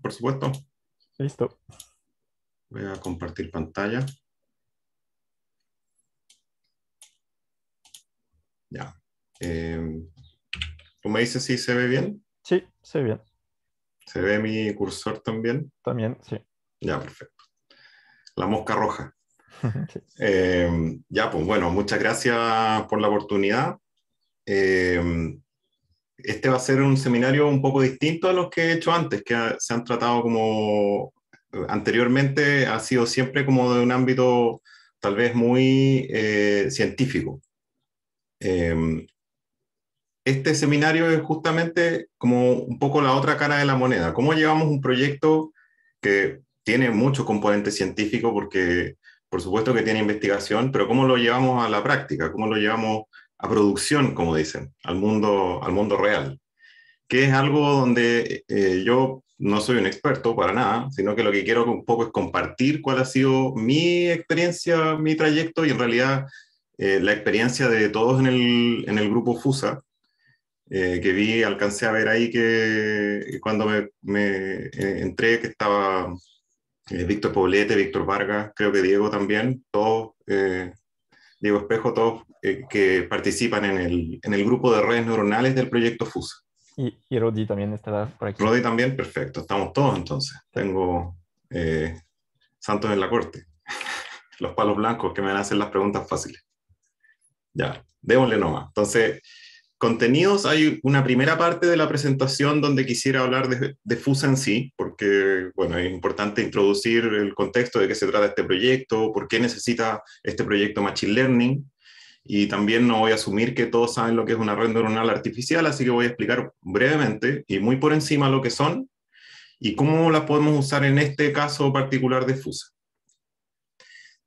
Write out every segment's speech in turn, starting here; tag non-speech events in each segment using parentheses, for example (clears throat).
por supuesto. Listo. Voy a compartir pantalla. Ya. Em, ¿Tú me dices si se ve bien? Sí, se ve bien. ¿Se ve mi cursor también? También, sí. Ya, perfecto. La mosca roja. (laughs) Em, ya, pues bueno, muchas gracias por la oportunidad. Em, este va a ser un seminario un poco distinto a los que he hecho antes, que se han tratado como anteriormente, ha sido siempre como de un ámbito tal vez muy eh, científico. Em, este seminario es justamente como un poco la otra cara de la moneda. ¿Cómo llevamos un proyecto que tiene mucho componente científico porque por supuesto que tiene investigación, pero cómo lo llevamos a la práctica? ¿Cómo lo llevamos a producción, como dicen, al mundo, al mundo real, que es algo donde eh, yo no soy un experto para nada, sino que lo que quiero un poco es compartir cuál ha sido mi experiencia, mi trayecto y en realidad eh, la experiencia de todos en el, grupo FUSA, eh, que vi, alcancé a ver ahí que cuando me, me entré, que estaba Víctor Poblete, Víctor Vargas, creo que Diego también, todos, Diego Espejo, todos eh, que participan en el, en el, grupo de redes neuronales del proyecto FUSA. Y, y Rodi también estará por aquí. Rodi también, perfecto. Estamos todos entonces. Tengo eh, Santos en la corte. (laughs) Los palos blancos que me van a hacer las preguntas fáciles. Ya, démosle nomás. Entonces, contenidos, hay una primera parte de la presentación donde quisiera hablar de, FUSA en sí, porque bueno, es importante introducir el contexto de qué se trata este proyecto, por qué necesita este proyecto Machine Learning, y también no voy a asumir que todos saben lo que es una red neuronal artificial, así que voy a explicar brevemente y muy por encima lo que son y cómo las podemos usar en este caso particular de FUSA.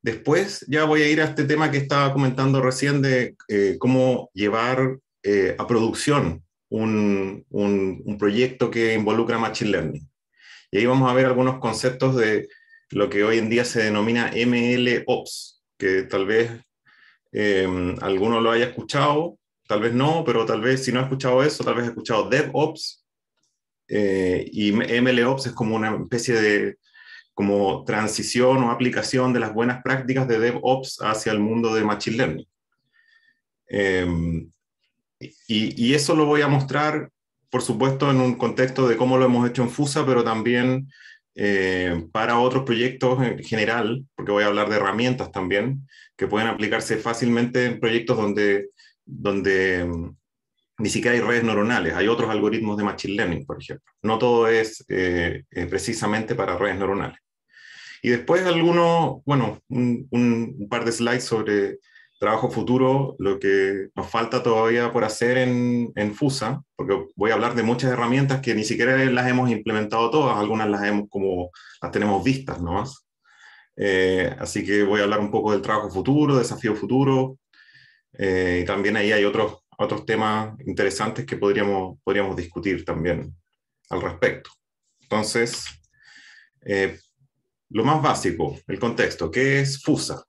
Después ya voy a ir a este tema que estaba comentando recién de eh, cómo llevar eh, a producción un, un, proyecto que involucra Machine Learning. Y ahí vamos a ver algunos conceptos de lo que hoy en día se denomina MLOps, que tal vez Em, alguno lo haya escuchado, tal vez no, pero tal vez si no ha escuchado eso, tal vez ha escuchado DevOps. Eh, y MLOps es como una especie de como transición o aplicación de las buenas prácticas de DevOps hacia el mundo de Machine Learning. Em, y, eso lo voy a mostrar, por supuesto, en un contexto de cómo lo hemos hecho en FUSA, pero también eh, para otros proyectos en general, porque voy a hablar de herramientas también, que pueden aplicarse fácilmente en proyectos donde, donde mm, ni siquiera hay redes neuronales, hay otros algoritmos de Machine Learning, por ejemplo. No todo es eh, eh, precisamente para redes neuronales. Y después algunos, bueno, un, par de slides sobre trabajo futuro, lo que nos falta todavía por hacer en, FUSA, porque voy a hablar de muchas herramientas que ni siquiera las hemos implementado todas, algunas las, hemos como, las tenemos vistas nomás. Eh, así que voy a hablar un poco del trabajo futuro, desafío futuro, eh, y también ahí hay otros, otros temas interesantes que podríamos, podríamos discutir también al respecto. Entonces, eh, lo más básico, el contexto, ¿qué es FUSA?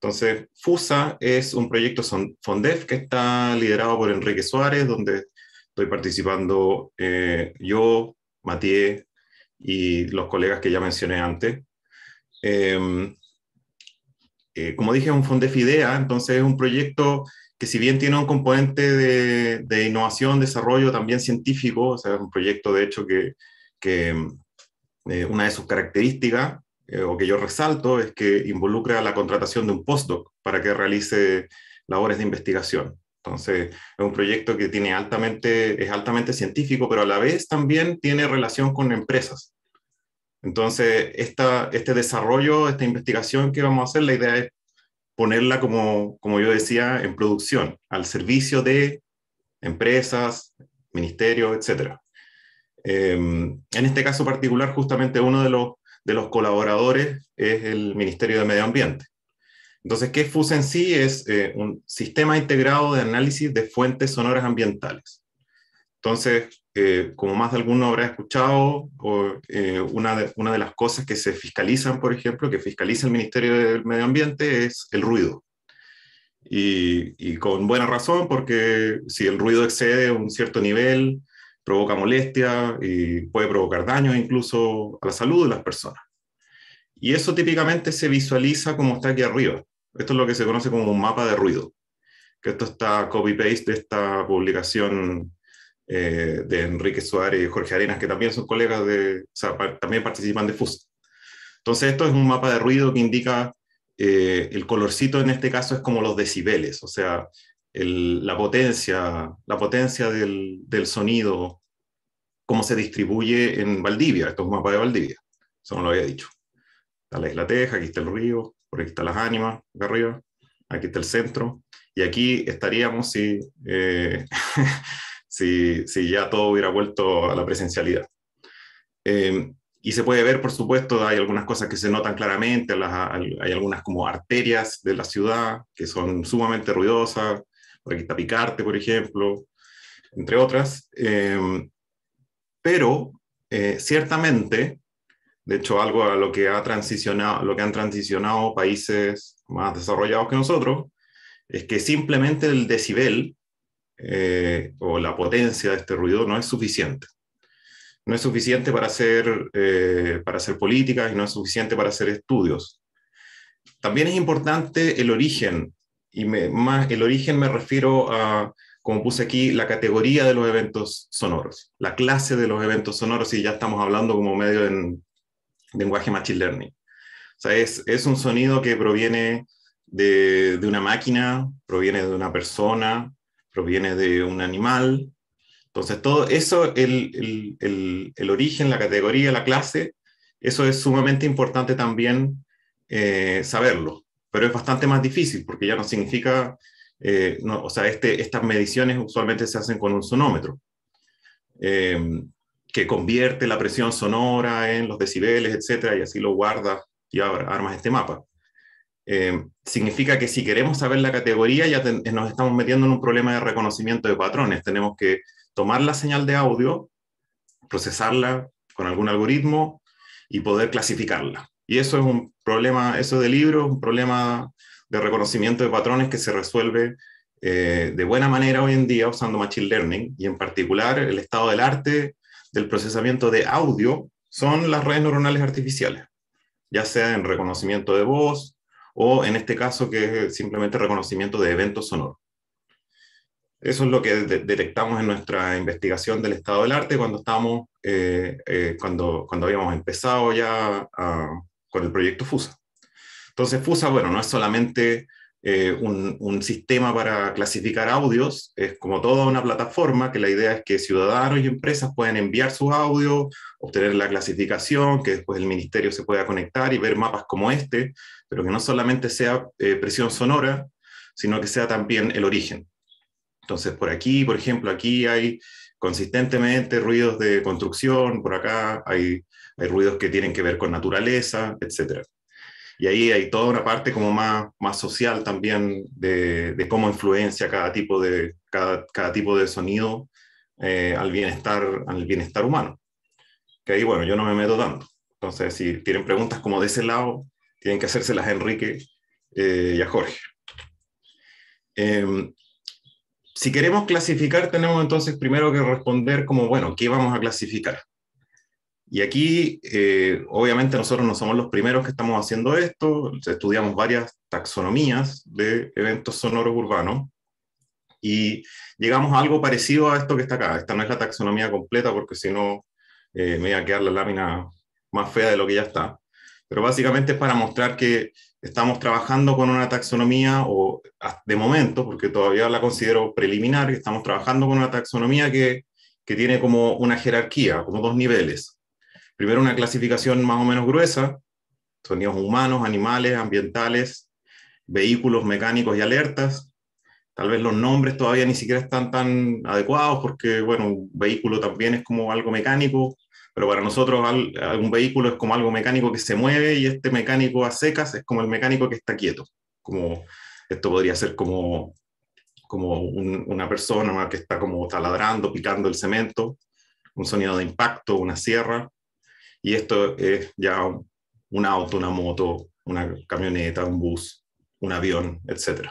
Entonces, FUSA es un proyecto FONDEF que está liderado por Enrique Suárez, donde estoy participando eh, yo, Matías y los colegas que ya mencioné antes. Em, eh, como dije, es un FONDEF IDEA, entonces es un proyecto que si bien tiene un componente de, innovación, desarrollo también científico, o sea, es un proyecto de hecho que, que em, eh, una de sus características eh, o que yo resalto es que involucra la contratación de un postdoc para que realice labores de investigación. Entonces, es un proyecto que tiene altamente, es altamente científico, pero a la vez también tiene relación con empresas. Entonces, esta, este desarrollo, esta investigación que vamos a hacer, la idea es ponerla, como, como yo decía, en producción, al servicio de empresas, ministerios, etc. Em, en este caso particular, justamente uno de los de los colaboradores es el Ministerio de Medio Ambiente. Entonces, ¿qué FUSE en sí? Es eh, un sistema integrado de análisis de fuentes sonoras ambientales. Entonces, eh, como más de alguno habrá escuchado, eh, una, de, las cosas que se fiscalizan, por ejemplo, que fiscaliza el Ministerio de Medio Ambiente es el ruido. y, con buena razón, porque si el ruido excede un cierto nivel, provoca molestia y puede provocar daño incluso a la salud de las personas. Y eso típicamente se visualiza como está aquí arriba. Esto es lo que se conoce como un mapa de ruido, que esto está copy-paste de esta publicación eh, de Enrique Suárez y Jorge Arenas, que también son colegas de, o sea, también participan de FUS. Entonces, esto es un mapa de ruido que indica eh, el colorcito en este caso es como los decibeles, o sea, la potencia, la potencia del, sonido, cómo se distribuye en Valdivia. Esto es un mapa de Valdivia, eso no lo había dicho. Está la isla Teja, aquí está el río, por aquí están las ánimas, acá arriba, aquí está el centro, y aquí estaríamos si, eh, (laughs) si, si, ya todo hubiera vuelto a la presencialidad. Em, y se puede ver, por supuesto, hay algunas cosas que se notan claramente, hay algunas como arterias de la ciudad que son sumamente ruidosas, aquí está Picarte, por ejemplo, entre otras. Eh, pero eh, ciertamente, de hecho, algo a lo que, ha transicionado, lo que han transicionado países más desarrollados que nosotros, es que simplemente el decibel eh, o la potencia de este ruido no es suficiente. No es suficiente para hacer, para hacer políticas y no es suficiente para hacer estudios. También es importante el origen y más el origen me refiero a, como puse aquí, la categoría de los eventos sonoros, la clase de los eventos sonoros, y ya estamos hablando como medio en lenguaje machine learning. O sea, es, es un sonido que proviene de, de, una máquina, proviene de una persona, proviene de un animal. Entonces, todo eso, el, el, el, el origen, la categoría, la clase, eso es sumamente importante también eh, saberlo, pero es bastante más difícil porque ya no significa, eh, o sea, este, estas mediciones usualmente se hacen con un sonómetro, eh, que convierte la presión sonora en los decibeles, etcétera, y así lo guarda y armas este mapa. Eh, significa que si queremos saber la categoría ya nos estamos metiendo en un problema de reconocimiento de patrones. Tenemos que tomar la señal de audio, procesarla con algún algoritmo y poder clasificarla. Y eso es un problema, eso de libro, un problema de reconocimiento de patrones que se resuelve eh, de buena manera hoy en día usando Machine Learning y en particular el estado del arte del procesamiento de audio son las redes neuronales artificiales, ya sea en reconocimiento de voz o en este caso que es simplemente reconocimiento de eventos sonoros. Eso es lo que detectamos en nuestra investigación del estado del arte cuando, estábamos, eh, eh, cuando, cuando habíamos empezado ya a, con el proyecto FUSA. Entonces, FUSA, bueno, no es solamente eh, un, sistema para clasificar audios, es como toda una plataforma que la idea es que ciudadanos y empresas puedan enviar sus audios, obtener la clasificación, que después el ministerio se pueda conectar y ver mapas como este, pero que no solamente sea eh, presión sonora, sino que sea también el origen. Entonces, por aquí, por ejemplo, aquí hay consistentemente ruidos de construcción, por acá hay hay ruidos que tienen que ver con naturaleza, etc. Y ahí hay toda una parte como más, más social también de, cómo influencia cada tipo de, cada, tipo de sonido eh, al, bienestar, al bienestar humano. Que ahí, bueno, yo no me meto tanto. Entonces, si tienen preguntas como de ese lado, tienen que hacérselas a Enrique eh, y a Jorge. Em, si queremos clasificar, tenemos entonces primero que responder como, bueno, ¿qué vamos a clasificar? Y aquí, eh, obviamente, nosotros no somos los primeros que estamos haciendo esto, estudiamos varias taxonomías de eventos sonoros urbanos y llegamos a algo parecido a esto que está acá. Esta no es la taxonomía completa porque si no eh, me voy a quedar la lámina más fea de lo que ya está. Pero básicamente es para mostrar que estamos trabajando con una taxonomía, o de momento, porque todavía la considero preliminar, que estamos trabajando con una taxonomía que, que tiene como una jerarquía, como dos niveles Primero una clasificación más o menos gruesa, sonidos humanos, animales, ambientales, vehículos mecánicos y alertas. Tal vez los nombres todavía ni siquiera están tan adecuados porque, bueno, un vehículo también es como algo mecánico, pero para nosotros algún vehículo es como algo mecánico que se mueve y este mecánico a secas es como el mecánico que está quieto. Como esto podría ser como, como una persona que está como taladrando, picando el cemento, un sonido de impacto, una sierra, y esto es ya un auto, una moto, una camioneta, un bus, un avión, etc.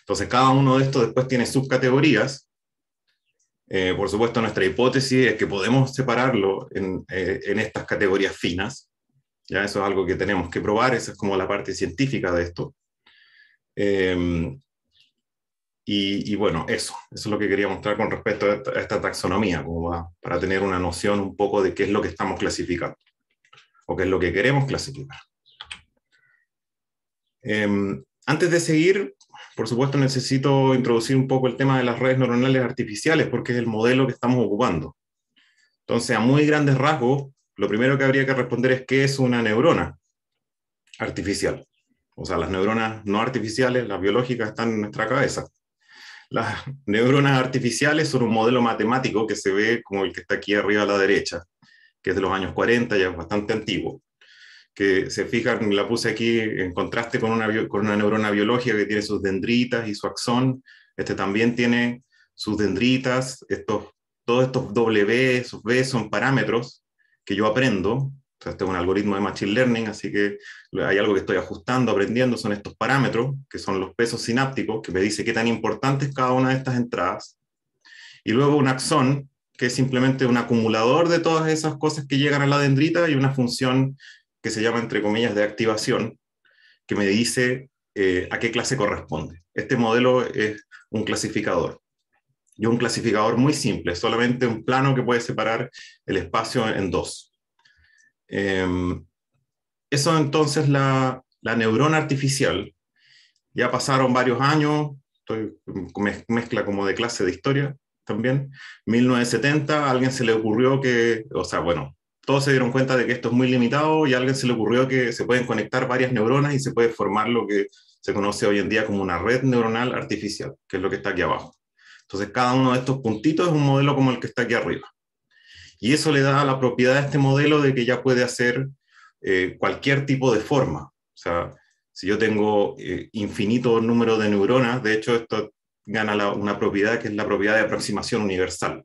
Entonces, cada uno de estos después tiene subcategorías. Eh, por supuesto, nuestra hipótesis es que podemos separarlo eh, en, estas categorías finas. Ya eso es algo que tenemos que probar, esa es como la parte científica de esto. Eh, y, bueno, eso, eso es lo que quería mostrar con respecto a esta, taxonomía, como para, tener una noción un poco de qué es lo que estamos clasificando o qué es lo que queremos clasificar. Em, antes de seguir, por supuesto necesito introducir un poco el tema de las redes neuronales artificiales porque es el modelo que estamos ocupando. Entonces, a muy grandes rasgos, lo primero que habría que responder es qué es una neurona artificial. O sea, las neuronas no artificiales, las biológicas, están en nuestra cabeza. Las neuronas artificiales son un modelo matemático que se ve como el que está aquí arriba a la derecha, que es de los años 40, ya es bastante antiguo. Que se fijan, la puse aquí en contraste con una, con una neurona biológica que tiene sus dendritas y su axón. Este también tiene sus dendritas, estos, todos estos W, sus B son parámetros que yo aprendo. O este es un algoritmo de Machine Learning, así que hay algo que estoy ajustando, aprendiendo, son estos parámetros, que son los pesos sinápticos, que me dice qué tan importante es cada una de estas entradas. Y luego un axón, que es simplemente un acumulador de todas esas cosas que llegan a la dendrita y una función que se llama, entre comillas, de activación, que me dice eh, a qué clase corresponde. Este modelo es un clasificador. Y un clasificador muy simple, solamente un plano que puede separar el espacio en dos. Em, eso entonces la, neurona artificial, ya pasaron varios años, estoy, mezcla como de clase de historia también, 1970, a alguien se le ocurrió que, o sea, bueno, todos se dieron cuenta de que esto es muy limitado y a alguien se le ocurrió que se pueden conectar varias neuronas y se puede formar lo que se conoce hoy en día como una red neuronal artificial, que es lo que está aquí abajo. Entonces, cada uno de estos puntitos es un modelo como el que está aquí arriba. Y eso le da la propiedad a este modelo de que ya puede hacer eh, cualquier tipo de forma. O sea, si yo tengo eh, infinito número de neuronas, de hecho esto gana una propiedad que es la propiedad de aproximación universal.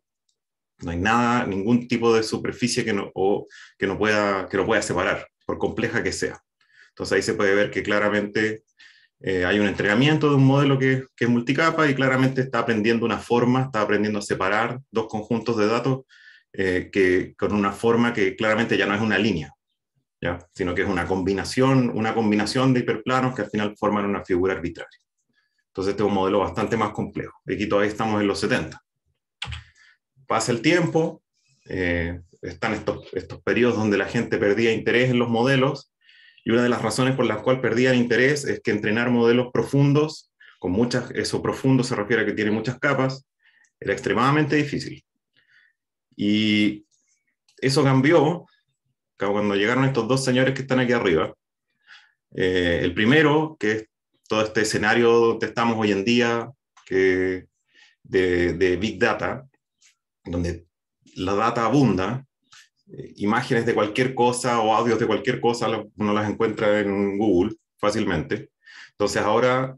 No hay nada, ningún tipo de superficie que no, que no, pueda, que no pueda separar, por compleja que sea. Entonces ahí se puede ver que claramente eh, hay un entrenamiento de un modelo que, que, es multicapa y claramente está aprendiendo una forma, está aprendiendo a separar dos conjuntos de datos que, con una forma que claramente ya no es una línea, sino que es una combinación, una combinación de hiperplanos que al final forman una figura arbitraria. Entonces este es un modelo bastante más complejo. Aquí todavía estamos en los 70. Pasa el tiempo, eh, están estos, estos periodos donde la gente perdía interés en los modelos y una de las razones por las cuales perdía interés es que entrenar modelos profundos, con muchas, eso profundo se refiere a que tiene muchas capas, era extremadamente difícil. Y eso cambió cuando llegaron estos dos señores que están aquí arriba, eh, el primero, que es todo este escenario donde estamos hoy en día, que de, Big Data, donde la data abunda, eh, imágenes de cualquier cosa o audios de cualquier cosa, uno las encuentra en Google fácilmente. Entonces ahora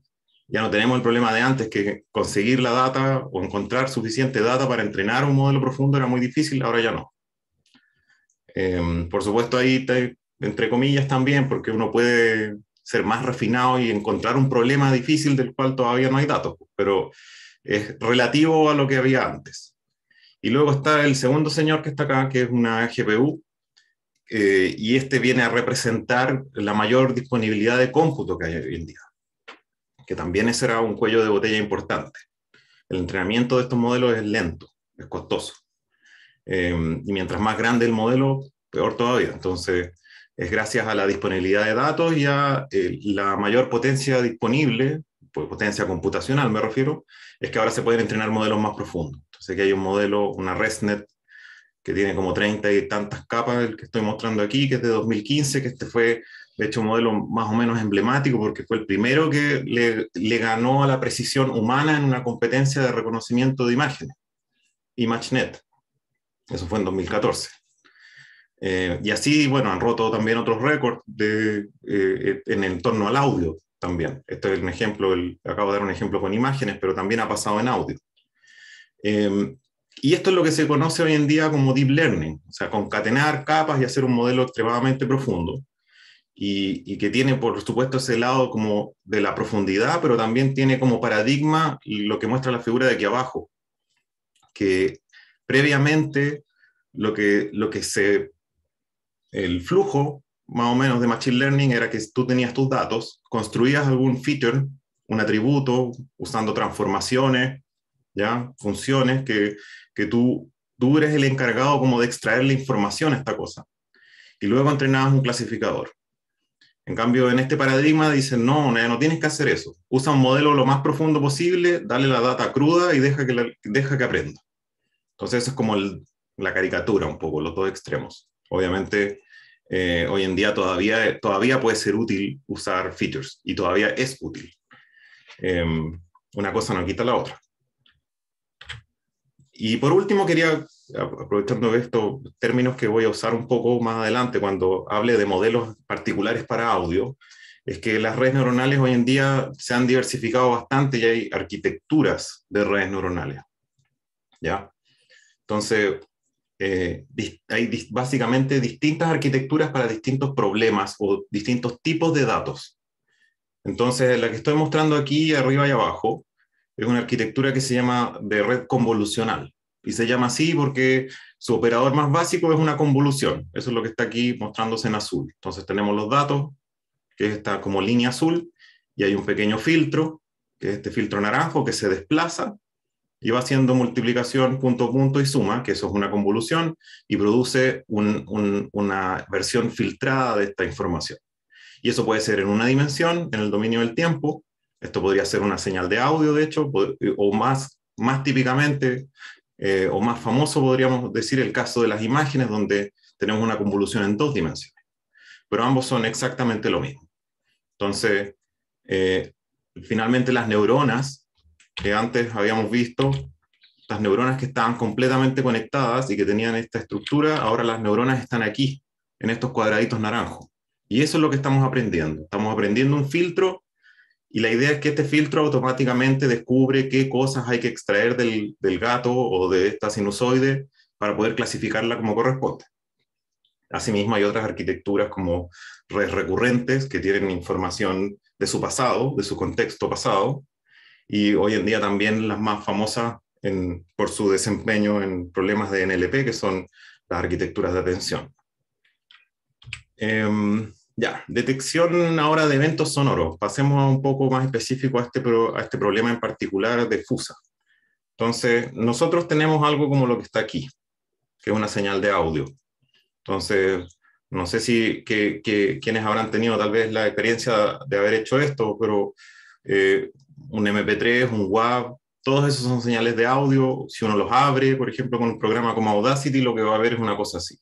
ya no tenemos el problema de antes, que conseguir la data o encontrar suficiente data para entrenar un modelo profundo era muy difícil, ahora ya no. Em, por supuesto, ahí, entre comillas, también, porque uno puede ser más refinado y encontrar un problema difícil del cual todavía no hay datos, pero es relativo a lo que había antes. Y luego está el segundo señor que está acá, que es una GPU, eh, y este viene a representar la mayor disponibilidad de cómputo que hay hoy en día, que también será un cuello de botella importante. El entrenamiento de estos modelos es lento, es costoso. Em, y mientras más grande el modelo, peor todavía. Entonces, es gracias a la disponibilidad de datos y a eh, la mayor potencia disponible, pues potencia computacional me refiero, es que ahora se pueden entrenar modelos más profundos. Entonces, aquí hay un modelo, una ResNet, que tiene como 30 y tantas capas, el que estoy mostrando aquí, que es de 2015, que este fue, de hecho, un modelo más o menos emblemático porque fue el primero que le, le ganó a la precisión humana en una competencia de reconocimiento de imágenes, ImageNet. Eso fue en 2014. Eh, y así, bueno, han roto también otros récords eh, e, en, el torno al audio también. Este es un ejemplo, el, acabo de dar un ejemplo con imágenes, pero también ha pasado en audio. Em, y esto es lo que se conoce hoy en día como deep learning, o sea, concatenar capas y hacer un modelo extremadamente profundo. Y, y, que tiene, por supuesto, ese lado como de la profundidad, pero también tiene como paradigma lo que muestra la figura de aquí abajo, que previamente lo que, se, el flujo más o menos de Machine Learning era que tú tenías tus datos, construías algún feature, un atributo, usando transformaciones, ¿ya? funciones, que, tú, tú eres el encargado como de extraer la información a esta cosa. Y luego entrenabas un clasificador. En cambio, en este paradigma dicen, no, no tienes que hacer eso. Usa un modelo lo más profundo posible, dale la data cruda y deja que, deja que aprenda. Entonces, eso es como la caricatura un poco, los dos extremos. Obviamente, eh, hoy en día todavía, todavía puede ser útil usar features y todavía es útil. Em, una cosa no quita la otra. Y por último, quería, aprovechando estos términos que voy a usar un poco más adelante cuando hable de modelos particulares para audio, es que las redes neuronales hoy en día se han diversificado bastante y hay arquitecturas de redes neuronales. ¿Ya? Entonces, eh, hay básicamente distintas arquitecturas para distintos problemas o distintos tipos de datos. Entonces, la que estoy mostrando aquí arriba y abajo es una arquitectura que se llama de red convolucional. Y se llama así porque su operador más básico es una convolución. Eso es lo que está aquí mostrándose en azul. Entonces tenemos los datos, que está como línea azul, y hay un pequeño filtro, que es este filtro naranjo, que se desplaza y va haciendo multiplicación punto, punto y suma, que eso es una convolución, y produce una versión filtrada de esta información. Y eso puede ser en una dimensión, en el dominio del tiempo, esto podría ser una señal de audio, de hecho, o más, más típicamente, eh, o más famoso podríamos decir el caso de las imágenes, donde tenemos una convolución en dos dimensiones. Pero ambos son exactamente lo mismo. Entonces, eh, finalmente las neuronas que antes habíamos visto, las neuronas que estaban completamente conectadas y que tenían esta estructura, ahora las neuronas están aquí, en estos cuadraditos naranjos. Y eso es lo que estamos aprendiendo. Estamos aprendiendo un filtro y la idea es que este filtro automáticamente descubre qué cosas hay que extraer del, gato o de esta sinusoide para poder clasificarla como corresponde. Asimismo, hay otras arquitecturas como redes recurrentes que tienen información de su pasado, de su contexto pasado, y hoy en día también las más famosas por su desempeño en problemas de NLP, que son las arquitecturas de atención. Em, ya, detección ahora de eventos sonoros. Pasemos a un poco más específico a este, a este problema en particular de FUSA. Entonces, nosotros tenemos algo como lo que está aquí, que es una señal de audio. Entonces, no sé si que, quienes habrán tenido tal vez la experiencia de haber hecho esto, pero eh, un MP3, un WAV, todos esos son señales de audio. Si uno los abre, por ejemplo, con un programa como Audacity, lo que va a ver es una cosa así,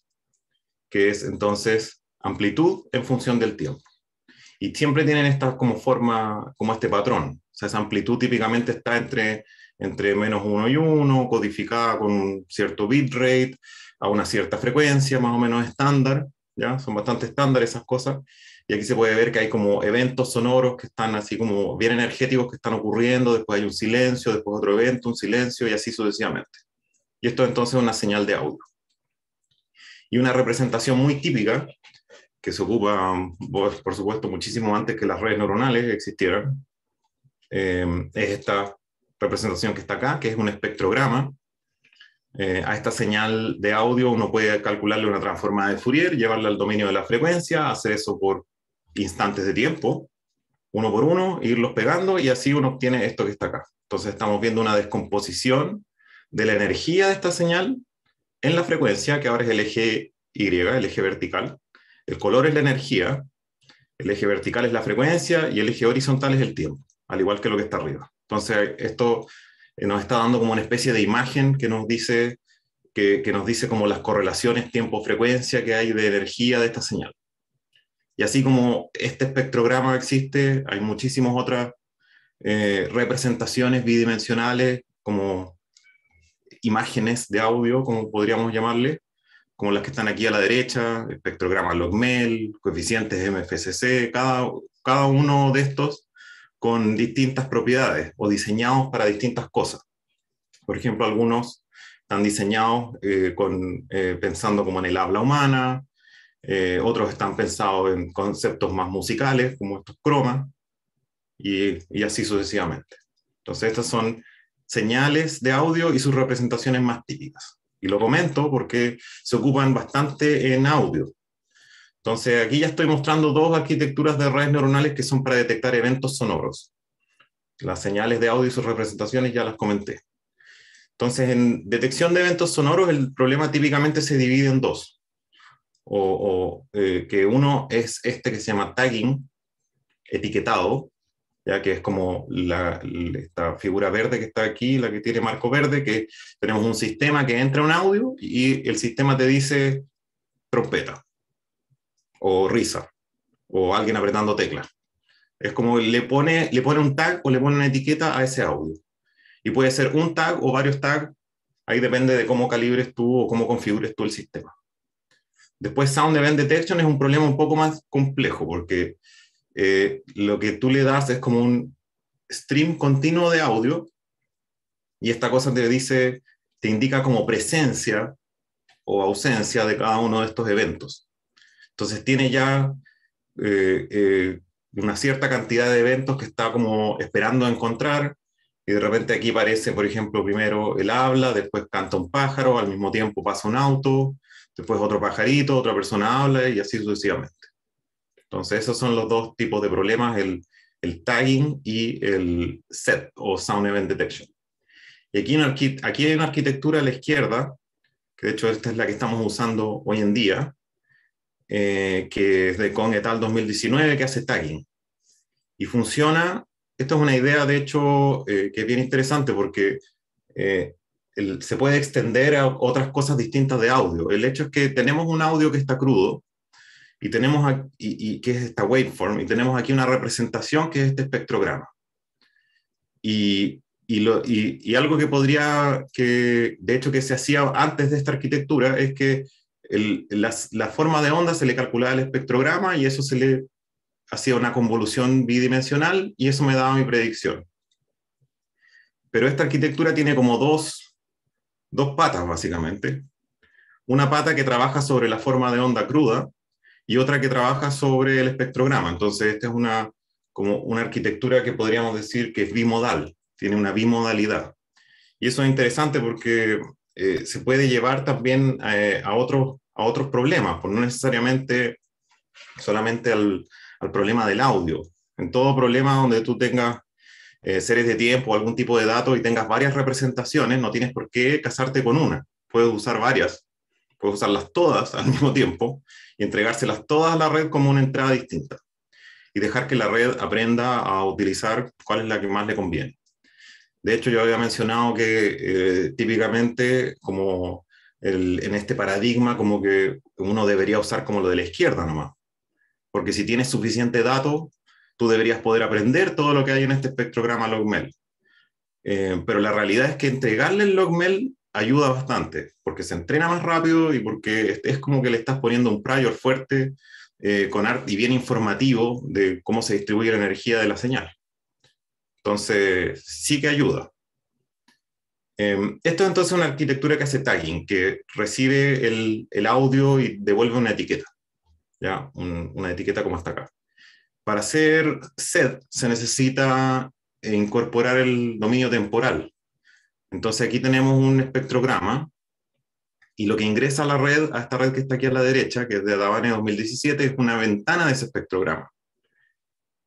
que es entonces amplitud en función del tiempo. Y siempre tienen esta como forma, como este patrón. O sea, esa amplitud típicamente está entre, entre menos 1 y 1, codificada con un cierto bitrate, a una cierta frecuencia, más o menos estándar. ¿ya? Son bastante estándar esas cosas. Y aquí se puede ver que hay como eventos sonoros que están así como bien energéticos que están ocurriendo, después hay un silencio, después otro evento, un silencio y así sucesivamente. Y esto entonces es una señal de audio. Y una representación muy típica, que se ocupa, um, por supuesto, muchísimo antes que las redes neuronales existieran, em, es esta representación que está acá, que es un espectrograma. Eh, a esta señal de audio uno puede calcularle una transformada de Fourier, llevarla al dominio de la frecuencia, hacer eso por instantes de tiempo, uno por uno, irlos pegando y así uno obtiene esto que está acá. Entonces estamos viendo una descomposición de la energía de esta señal en la frecuencia, que ahora es el eje Y, el eje vertical. El color es la energía, el eje vertical es la frecuencia y el eje horizontal es el tiempo, al igual que lo que está arriba. Entonces esto eh, nos está dando como una especie de imagen que nos dice, que nos dice como las correlaciones tiempo-frecuencia que hay de energía de esta señal. Y así como este espectrograma existe, hay muchísimas otras eh, representaciones bidimensionales, como imágenes de audio, como podríamos llamarle, como las que están aquí a la derecha, espectrograma LogMel, coeficientes MFCC, cada, uno de estos con distintas propiedades o diseñados para distintas cosas. Por ejemplo, algunos están diseñados eh, con, eh, pensando como en el habla humana, eh, otros están pensados en conceptos más musicales, como estos cromas, y, y así sucesivamente. Entonces, estas son señales de audio y sus representaciones más típicas. Y lo comento porque se ocupan bastante en audio. Entonces, aquí ya estoy mostrando dos arquitecturas de redes neuronales que son para detectar eventos sonoros. Las señales de audio y sus representaciones ya las comenté. Entonces, en detección de eventos sonoros, el problema típicamente se divide en dos o, eh, que uno es este que se llama tagging, etiquetado, ya que es como la, esta figura verde que está aquí, la que tiene marco verde, que tenemos un sistema que entra un audio y el sistema te dice trompeta o risa o alguien apretando tecla. Es como le pone, le pone un tag o le pone una etiqueta a ese audio. Y puede ser un tag o varios tags, ahí depende de cómo calibres tú o cómo configures tú el sistema. Después, Sound Event Detection es un problema un poco más complejo porque eh, lo que tú le das es como un stream continuo de audio y esta cosa te dice, te indica como presencia o ausencia de cada uno de estos eventos. Entonces tiene ya eh, eh, una cierta cantidad de eventos que está como esperando encontrar y de repente aquí aparece, por ejemplo, primero el habla, después canta un pájaro, al mismo tiempo pasa un auto, después otro pajarito, otra persona habla y así sucesivamente. Entonces, esos son los dos tipos de problemas, el, tagging y el set o Sound Event Detection. Y aquí, en aquí hay una arquitectura a la izquierda, que de hecho esta es la que estamos usando hoy en día, eh, que es de Kong 2019, que hace tagging. Y funciona, esto es una idea de hecho eh, que es bien interesante porque eh, se puede extender a otras cosas distintas de audio. El hecho es que tenemos un audio que está crudo y tenemos y, que es esta waveform y tenemos aquí una representación que es este espectrograma. Y, y, algo que podría, que de hecho que se hacía antes de esta arquitectura es que la, forma de onda se le calculaba el espectrograma y eso se le hacía una convolución bidimensional y eso me daba mi predicción. Pero esta arquitectura tiene como dos dos patas básicamente. Una pata que trabaja sobre la forma de onda cruda y otra que trabaja sobre el espectrograma. Entonces, esta es una, como una arquitectura que podríamos decir que es bimodal, tiene una bimodalidad. Y eso es interesante porque eh, se puede llevar también eh, a, otros, a otros problemas, pues no necesariamente solamente al problema del audio. En todo problema donde tú tengas eh, series de tiempo, algún tipo de dato y tengas varias representaciones, no tienes por qué casarte con una. Puedes usar varias, puedes usarlas todas (laughs) al mismo tiempo y entregárselas todas a la red como una entrada distinta y dejar que la red aprenda a utilizar cuál es la que más le conviene. De hecho, yo había mencionado que eh, típicamente como en este paradigma como que uno debería usar como lo de la izquierda nomás. Porque si tienes suficiente dato, tú deberías poder aprender todo lo que hay en este espectrograma logmel. Eh, pero la realidad es que entregarle el logmel ayuda bastante, porque se entrena más rápido y porque es como que le estás poniendo un prior fuerte eh, con arte y bien informativo de cómo se distribuye la energía de la señal. Entonces, sí que ayuda. Em, esto es entonces una arquitectura que hace tagging, que recibe el, audio y devuelve una etiqueta. ¿ya? una etiqueta como hasta acá. Para hacer SET se necesita incorporar el dominio temporal. Entonces aquí tenemos un espectrograma y lo que ingresa a la red, a esta red que está aquí a la derecha, que es de en 2017, es una ventana de ese espectrograma,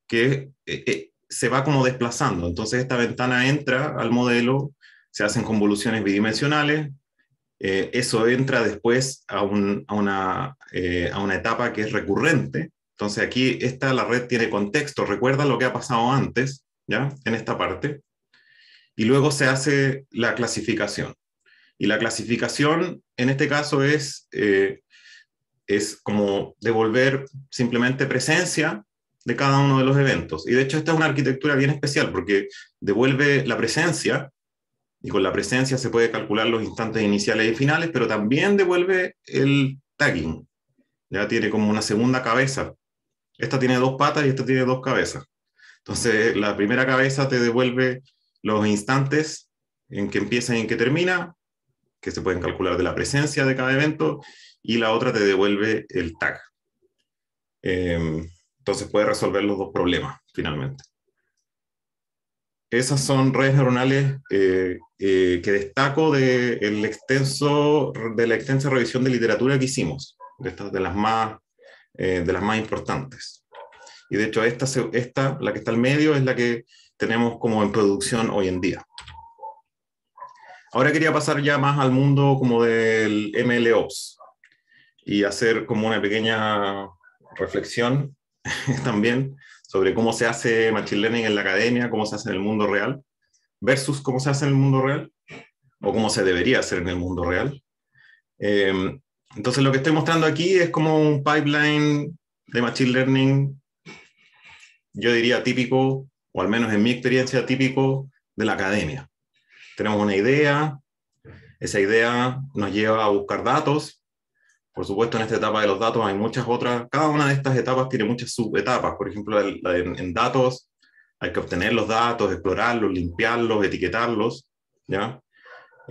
que eh, eh, se va como desplazando. Entonces esta ventana entra al modelo, se hacen convoluciones bidimensionales, eh, eso entra después a, a, una, a una etapa que es recurrente, entonces aquí esta, la red tiene contexto, recuerda lo que ha pasado antes, ¿ya? En esta parte. Y luego se hace la clasificación. Y la clasificación en este caso es, eh, es como devolver simplemente presencia de cada uno de los eventos. Y de hecho esta es una arquitectura bien especial porque devuelve la presencia y con la presencia se puede calcular los instantes iniciales y finales, pero también devuelve el tagging. Ya tiene como una segunda cabeza esta tiene dos patas y esta tiene dos cabezas. Entonces, la primera cabeza te devuelve los instantes en que empieza y en que termina, que se pueden calcular de la presencia de cada evento, y la otra te devuelve el tag. Em, entonces puede resolver los dos problemas finalmente. Esas son redes neuronales eh, eh, que destaco de, extenso, de la extensa revisión de literatura que hicimos, de, estas, de las más eh, de las más importantes. Y de hecho, esta, esta, la que está al medio, es la que tenemos como en producción hoy en día. Ahora quería pasar ya más al mundo como del MLOps y hacer como una pequeña reflexión (laughs) también sobre cómo se hace Machine Learning en la academia, cómo se hace en el mundo real, versus cómo se hace en el mundo real, o cómo se debería hacer en el mundo real. Em, entonces lo que estoy mostrando aquí es como un pipeline de Machine Learning, yo diría típico, o al menos en mi experiencia típico, de la academia. Tenemos una idea, esa idea nos lleva a buscar datos. Por supuesto, en esta etapa de los datos hay muchas otras, cada una de estas etapas tiene muchas subetapas. Por ejemplo, en, datos hay que obtener los datos, explorarlos, limpiarlos, etiquetarlos, ¿ya?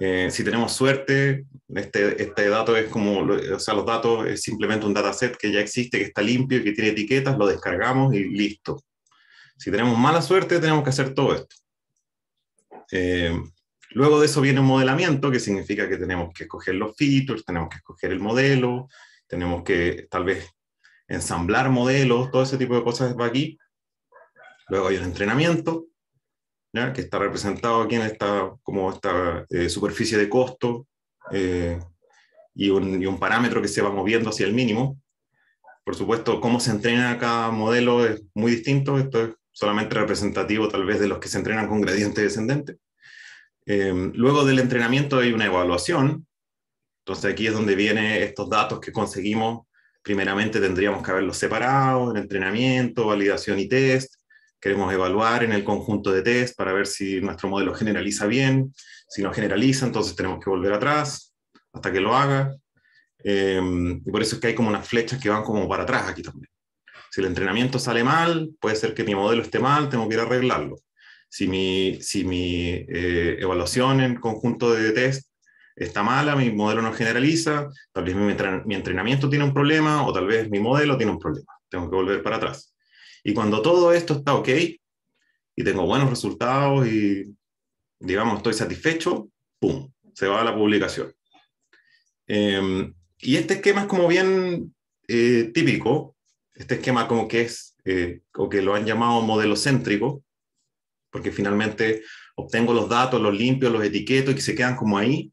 Eh, si tenemos suerte, este, este dato es como, o sea, los datos es simplemente un dataset que ya existe, que está limpio y que tiene etiquetas, lo descargamos y listo. Si tenemos mala suerte, tenemos que hacer todo esto. Eh, luego de eso viene un modelamiento, que significa que tenemos que escoger los features, tenemos que escoger el modelo, tenemos que tal vez ensamblar modelos, todo ese tipo de cosas va aquí. Luego hay el entrenamiento, que está representado aquí en esta, como esta eh, superficie de costo eh, y, un, parámetro que se va moviendo hacia el mínimo. Por supuesto, cómo se entrena cada modelo es muy distinto. Esto es solamente representativo tal vez de los que se entrenan con gradiente descendente. Eh, luego del entrenamiento hay una evaluación. Entonces aquí es donde vienen estos datos que conseguimos. Primeramente tendríamos que haberlos separado en entrenamiento, validación y test Queremos evaluar en el conjunto de test para ver si nuestro modelo generaliza bien. Si no generaliza, entonces tenemos que volver atrás hasta que lo haga. Em, y por eso es que hay como unas flechas que van como para atrás aquí también. Si el entrenamiento sale mal, puede ser que mi modelo esté mal, tengo que ir a arreglarlo. Si mi, si mi eh, evaluación en conjunto de test está mala, mi modelo no generaliza, tal vez mi, entrenamiento tiene un problema o tal vez mi modelo tiene un problema. Tengo que volver para atrás. Y cuando todo esto está ok y tengo buenos resultados y, digamos, estoy satisfecho, ¡pum! Se va a la publicación. Em, y este esquema es como bien eh, típico, este esquema como que es, eh, o que lo han llamado modelo céntrico, porque finalmente obtengo los datos, los limpio, los etiqueto y que se quedan como ahí.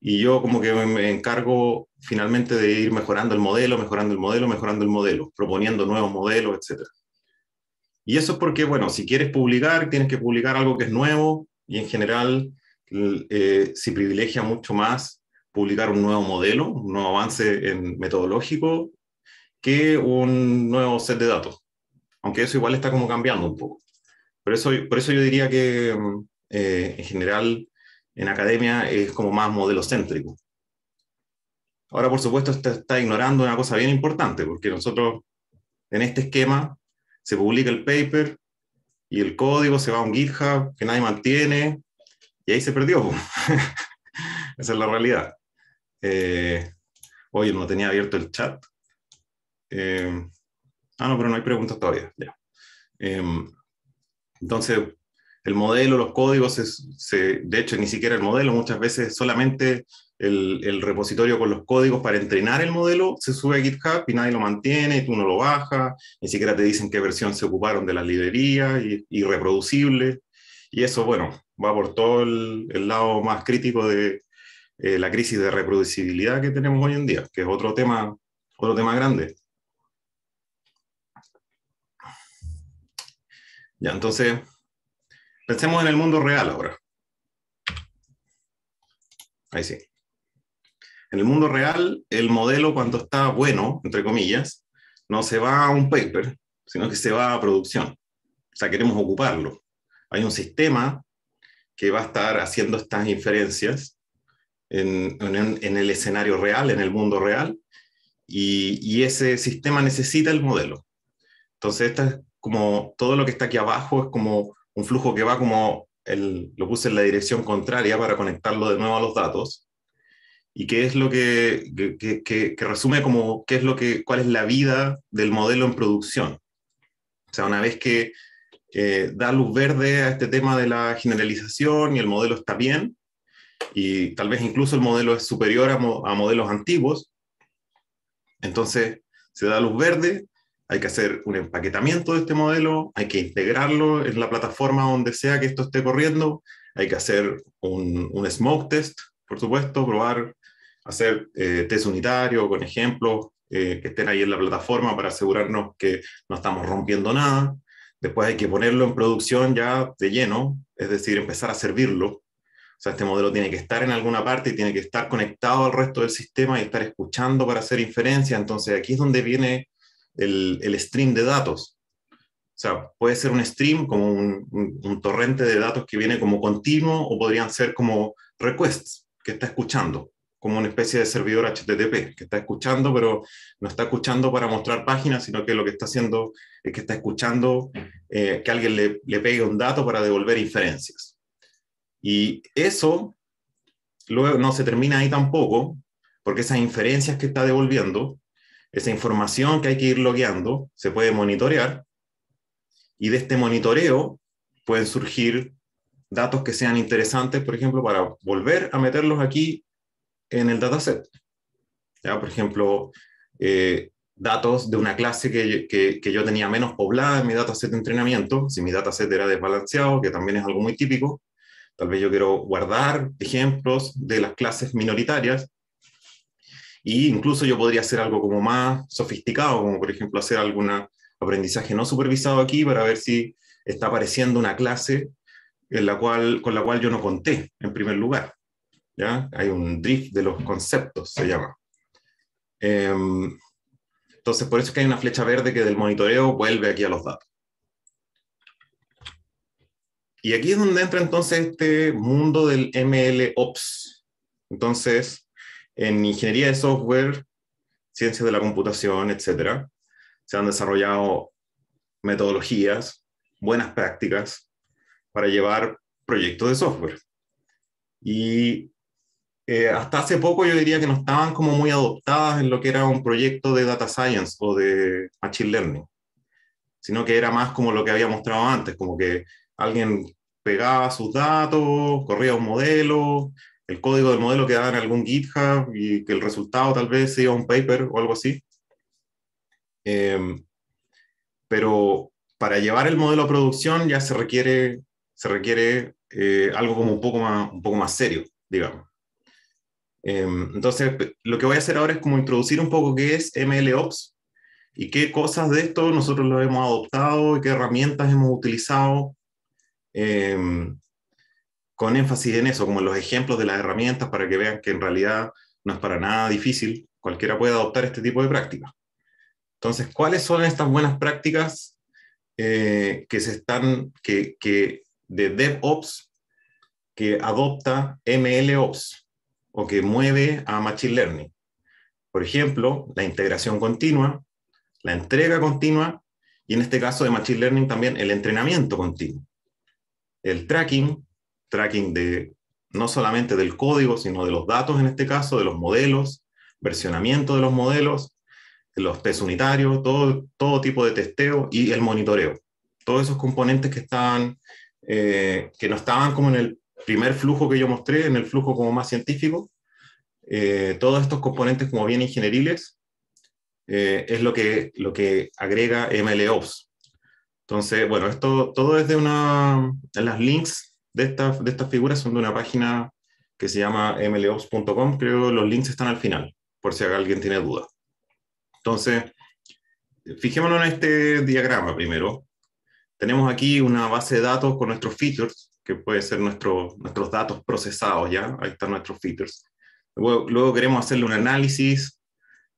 Y yo como que me encargo finalmente de ir mejorando el modelo, mejorando el modelo, mejorando el modelo, proponiendo nuevos modelos, etc. Y eso es porque, bueno, si quieres publicar, tienes que publicar algo que es nuevo y en general si eh, se privilegia mucho más publicar un nuevo modelo, un nuevo avance en metodológico que un nuevo set de datos. Aunque eso igual está como cambiando un poco. Por eso, por eso yo diría que mm, eh, en general en academia es como más modelo céntrico. Ahora, por supuesto, está, ignorando una cosa bien importante, porque nosotros en este esquema se publica el paper y el código se va a un GitHub que nadie mantiene y ahí se perdió. (laughs) Esa es la realidad. Eh, oye, no tenía abierto el chat. Eh, ah, no, pero no hay preguntas todavía. Em, entonces, el modelo, los códigos, de hecho, ni siquiera el modelo, muchas veces solamente el, repositorio con los códigos para entrenar el modelo, se sube a GitHub y nadie lo mantiene, y tú no lo bajas, ni siquiera te dicen qué versión se ocuparon de las librerías, Y, reproducible. y eso, bueno, va por todo el, lado más crítico de eh, la crisis de reproducibilidad que tenemos hoy en día, que es otro tema, otro tema grande. Ya, entonces, pensemos en el mundo real ahora. Ahí sí. En el mundo real, el modelo cuando está bueno, entre comillas, no se va a un paper, sino que se va a producción. O sea, queremos ocuparlo. Hay un sistema que va a estar haciendo estas inferencias en, el escenario real, en el mundo real, y, ese sistema necesita el modelo. Entonces, esta es como todo lo que está aquí abajo es como un flujo que va como, lo puse en la dirección contraria para conectarlo de nuevo a los datos, y qué es lo que, resume como qué es lo que, cuál es la vida del modelo en producción. O sea, una vez que eh, da luz verde a este tema de la generalización y el modelo está bien, y tal vez incluso el modelo es superior a, modelos antiguos, entonces se da luz verde, hay que hacer un empaquetamiento de este modelo, hay que integrarlo en la plataforma donde sea que esto esté corriendo, hay que hacer un, un smoke test, por supuesto, probar hacer eh, test unitario con ejemplos eh, que estén ahí en la plataforma para asegurarnos que no estamos rompiendo nada. Después hay que ponerlo en producción ya de lleno, es decir, empezar a servirlo. O sea, este modelo tiene que estar en alguna parte y tiene que estar conectado al resto del sistema y estar escuchando para hacer inferencia. Entonces aquí es donde viene el, el stream de datos. O sea, puede ser un stream como un, un, torrente de datos que viene como continuo o podrían ser como requests que está escuchando como una especie de servidor HTTP que está escuchando, pero no está escuchando para mostrar páginas, sino que lo que está haciendo es que está escuchando eh, que alguien le, le pegue un dato para devolver inferencias. Y eso luego no se termina ahí tampoco, porque esas inferencias que está devolviendo, esa información que hay que ir logueando, se puede monitorear y de este monitoreo pueden surgir datos que sean interesantes, por ejemplo, para volver a meterlos aquí en el dataset. ¿Ya? Por ejemplo, eh, datos de una clase que, que, yo tenía menos poblada en mi dataset de entrenamiento, si mi dataset era desbalanceado, que también es algo muy típico, tal vez yo quiero guardar ejemplos de las clases minoritarias, e incluso yo podría hacer algo como más sofisticado, como por ejemplo hacer algún aprendizaje no supervisado aquí para ver si está apareciendo una clase en la cual, con la cual yo no conté en primer lugar. Hay un drift de los conceptos, se llama. Em, entonces, por eso es que hay una flecha verde que del monitoreo vuelve aquí a los datos. Y aquí es donde entra entonces este mundo del ML Ops. Entonces, en ingeniería de software, ciencia de la computación, etcétera, se han desarrollado metodologías, buenas prácticas para llevar proyectos de software. Y eh, hasta hace poco yo diría que no estaban como muy adoptadas en lo que era un proyecto de data science o de machine learning, sino que era más como lo que había mostrado antes, como que alguien pegaba sus datos, corría un modelo, el código del modelo quedaba en algún GitHub y que el resultado tal vez sea un paper o algo así. Em, pero para llevar el modelo a producción ya se requiere, se requiere eh, algo como un poco, más, un poco más serio, digamos. Em, entonces, lo que voy a hacer ahora es como introducir un poco qué es MLOps y qué cosas de esto nosotros lo hemos adoptado y qué herramientas hemos utilizado, em, con énfasis en eso, como los ejemplos de las herramientas para que vean que en realidad no es para nada difícil, cualquiera puede adoptar este tipo de prácticas. Entonces, ¿cuáles son estas buenas prácticas eh, que se están, que, que de DevOps que adopta MLOps? o que mueve a Machine Learning. Por ejemplo, la integración continua, la entrega continua y en este caso de Machine Learning también el entrenamiento continuo. El tracking, tracking de no solamente del código, sino de los datos en este caso, de los modelos, versionamiento de los modelos, los test unitarios, todo, todo tipo de testeo y el monitoreo. Todos esos componentes que, estaban, eh, que no estaban como en el primer flujo que yo mostré, en el flujo como más científico, eh, todos estos componentes como bien ingenieriles eh, es lo que, lo que agrega MLOps. Entonces, bueno, esto todo es de una, las links de estas, de estas figuras son de una página que se llama mlops.com, creo los links están al final, por si alguien tiene duda. Entonces, fijémonos en este diagrama primero. Tenemos aquí una base de datos con nuestros features, que puede ser nuestro, nuestros datos procesados, ¿ya? Ahí están nuestros features. Luego, queremos hacerle un análisis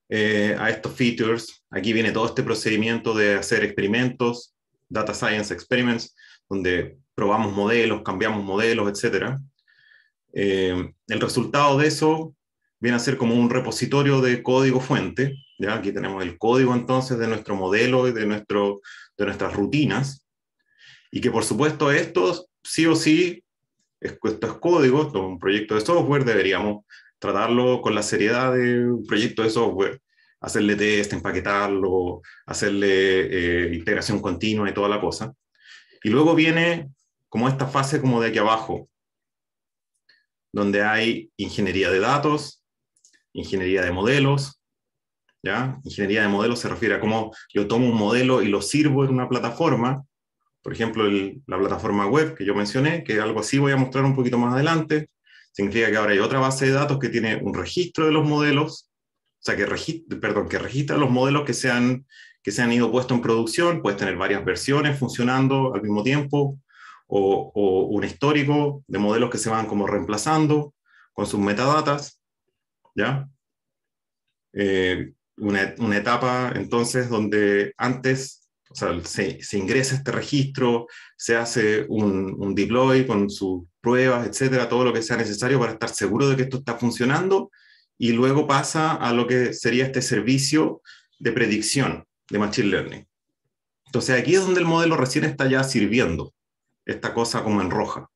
eh, a estos features. Aquí viene todo este procedimiento de hacer experimentos, data science experiments, donde probamos modelos, cambiamos modelos, etc. Eh, el resultado de eso viene a ser como un repositorio de código fuente. ¿ya? Aquí tenemos el código entonces de nuestro modelo y de, nuestro, de nuestras rutinas. Y que por supuesto estos sí o sí, esto es códigos, un proyecto de software, deberíamos tratarlo con la seriedad de un proyecto de software, hacerle test, empaquetarlo, hacerle eh, integración continua y toda la cosa. Y luego viene como esta fase como de aquí abajo, donde hay ingeniería de datos, ingeniería de modelos, ¿ya? Ingeniería de modelos se refiere a cómo yo tomo un modelo y lo sirvo en una plataforma por ejemplo, la plataforma web que yo mencioné, que algo así voy a mostrar un poquito más adelante, significa que ahora hay otra base de datos que tiene un registro de los modelos, o sea, que, registra, perdón, que registra los modelos que se han, que se han ido puestos en producción, puedes tener varias versiones funcionando al mismo tiempo, o, un histórico de modelos que se van como reemplazando con sus metadatas, ¿ya? Eh, una, una, etapa entonces donde antes se, ingresa este registro, se hace un, deploy con sus pruebas, etcétera, todo lo que sea necesario para estar seguro de que esto está funcionando y luego pasa a lo que sería este servicio de predicción de Machine Learning. Entonces aquí es donde el modelo recién está ya sirviendo, esta cosa como en roja.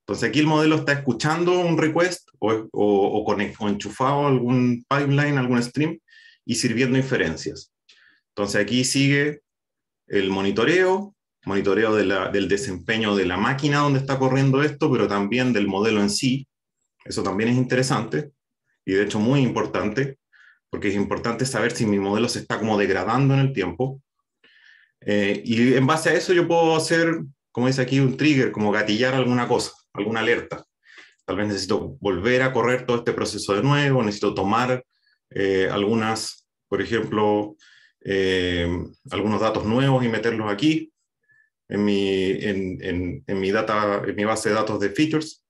Entonces aquí el modelo está escuchando un request o, o, o, enchufado algún pipeline, algún stream y sirviendo inferencias. Entonces aquí sigue el monitoreo, monitoreo del desempeño de la máquina donde está corriendo esto, pero también del modelo en sí. Eso también es interesante y de hecho muy importante, porque es importante saber si mi modelo se está como degradando en el tiempo. Eh, y en base a eso yo puedo hacer, como dice aquí, un trigger, como gatillar alguna cosa, alguna alerta. Tal vez necesito volver a correr todo este proceso de nuevo, necesito tomar eh, algunas, por ejemplo, eh, algunos datos nuevos y meterlos aquí en mi, en, mi data, en mi base de datos de features.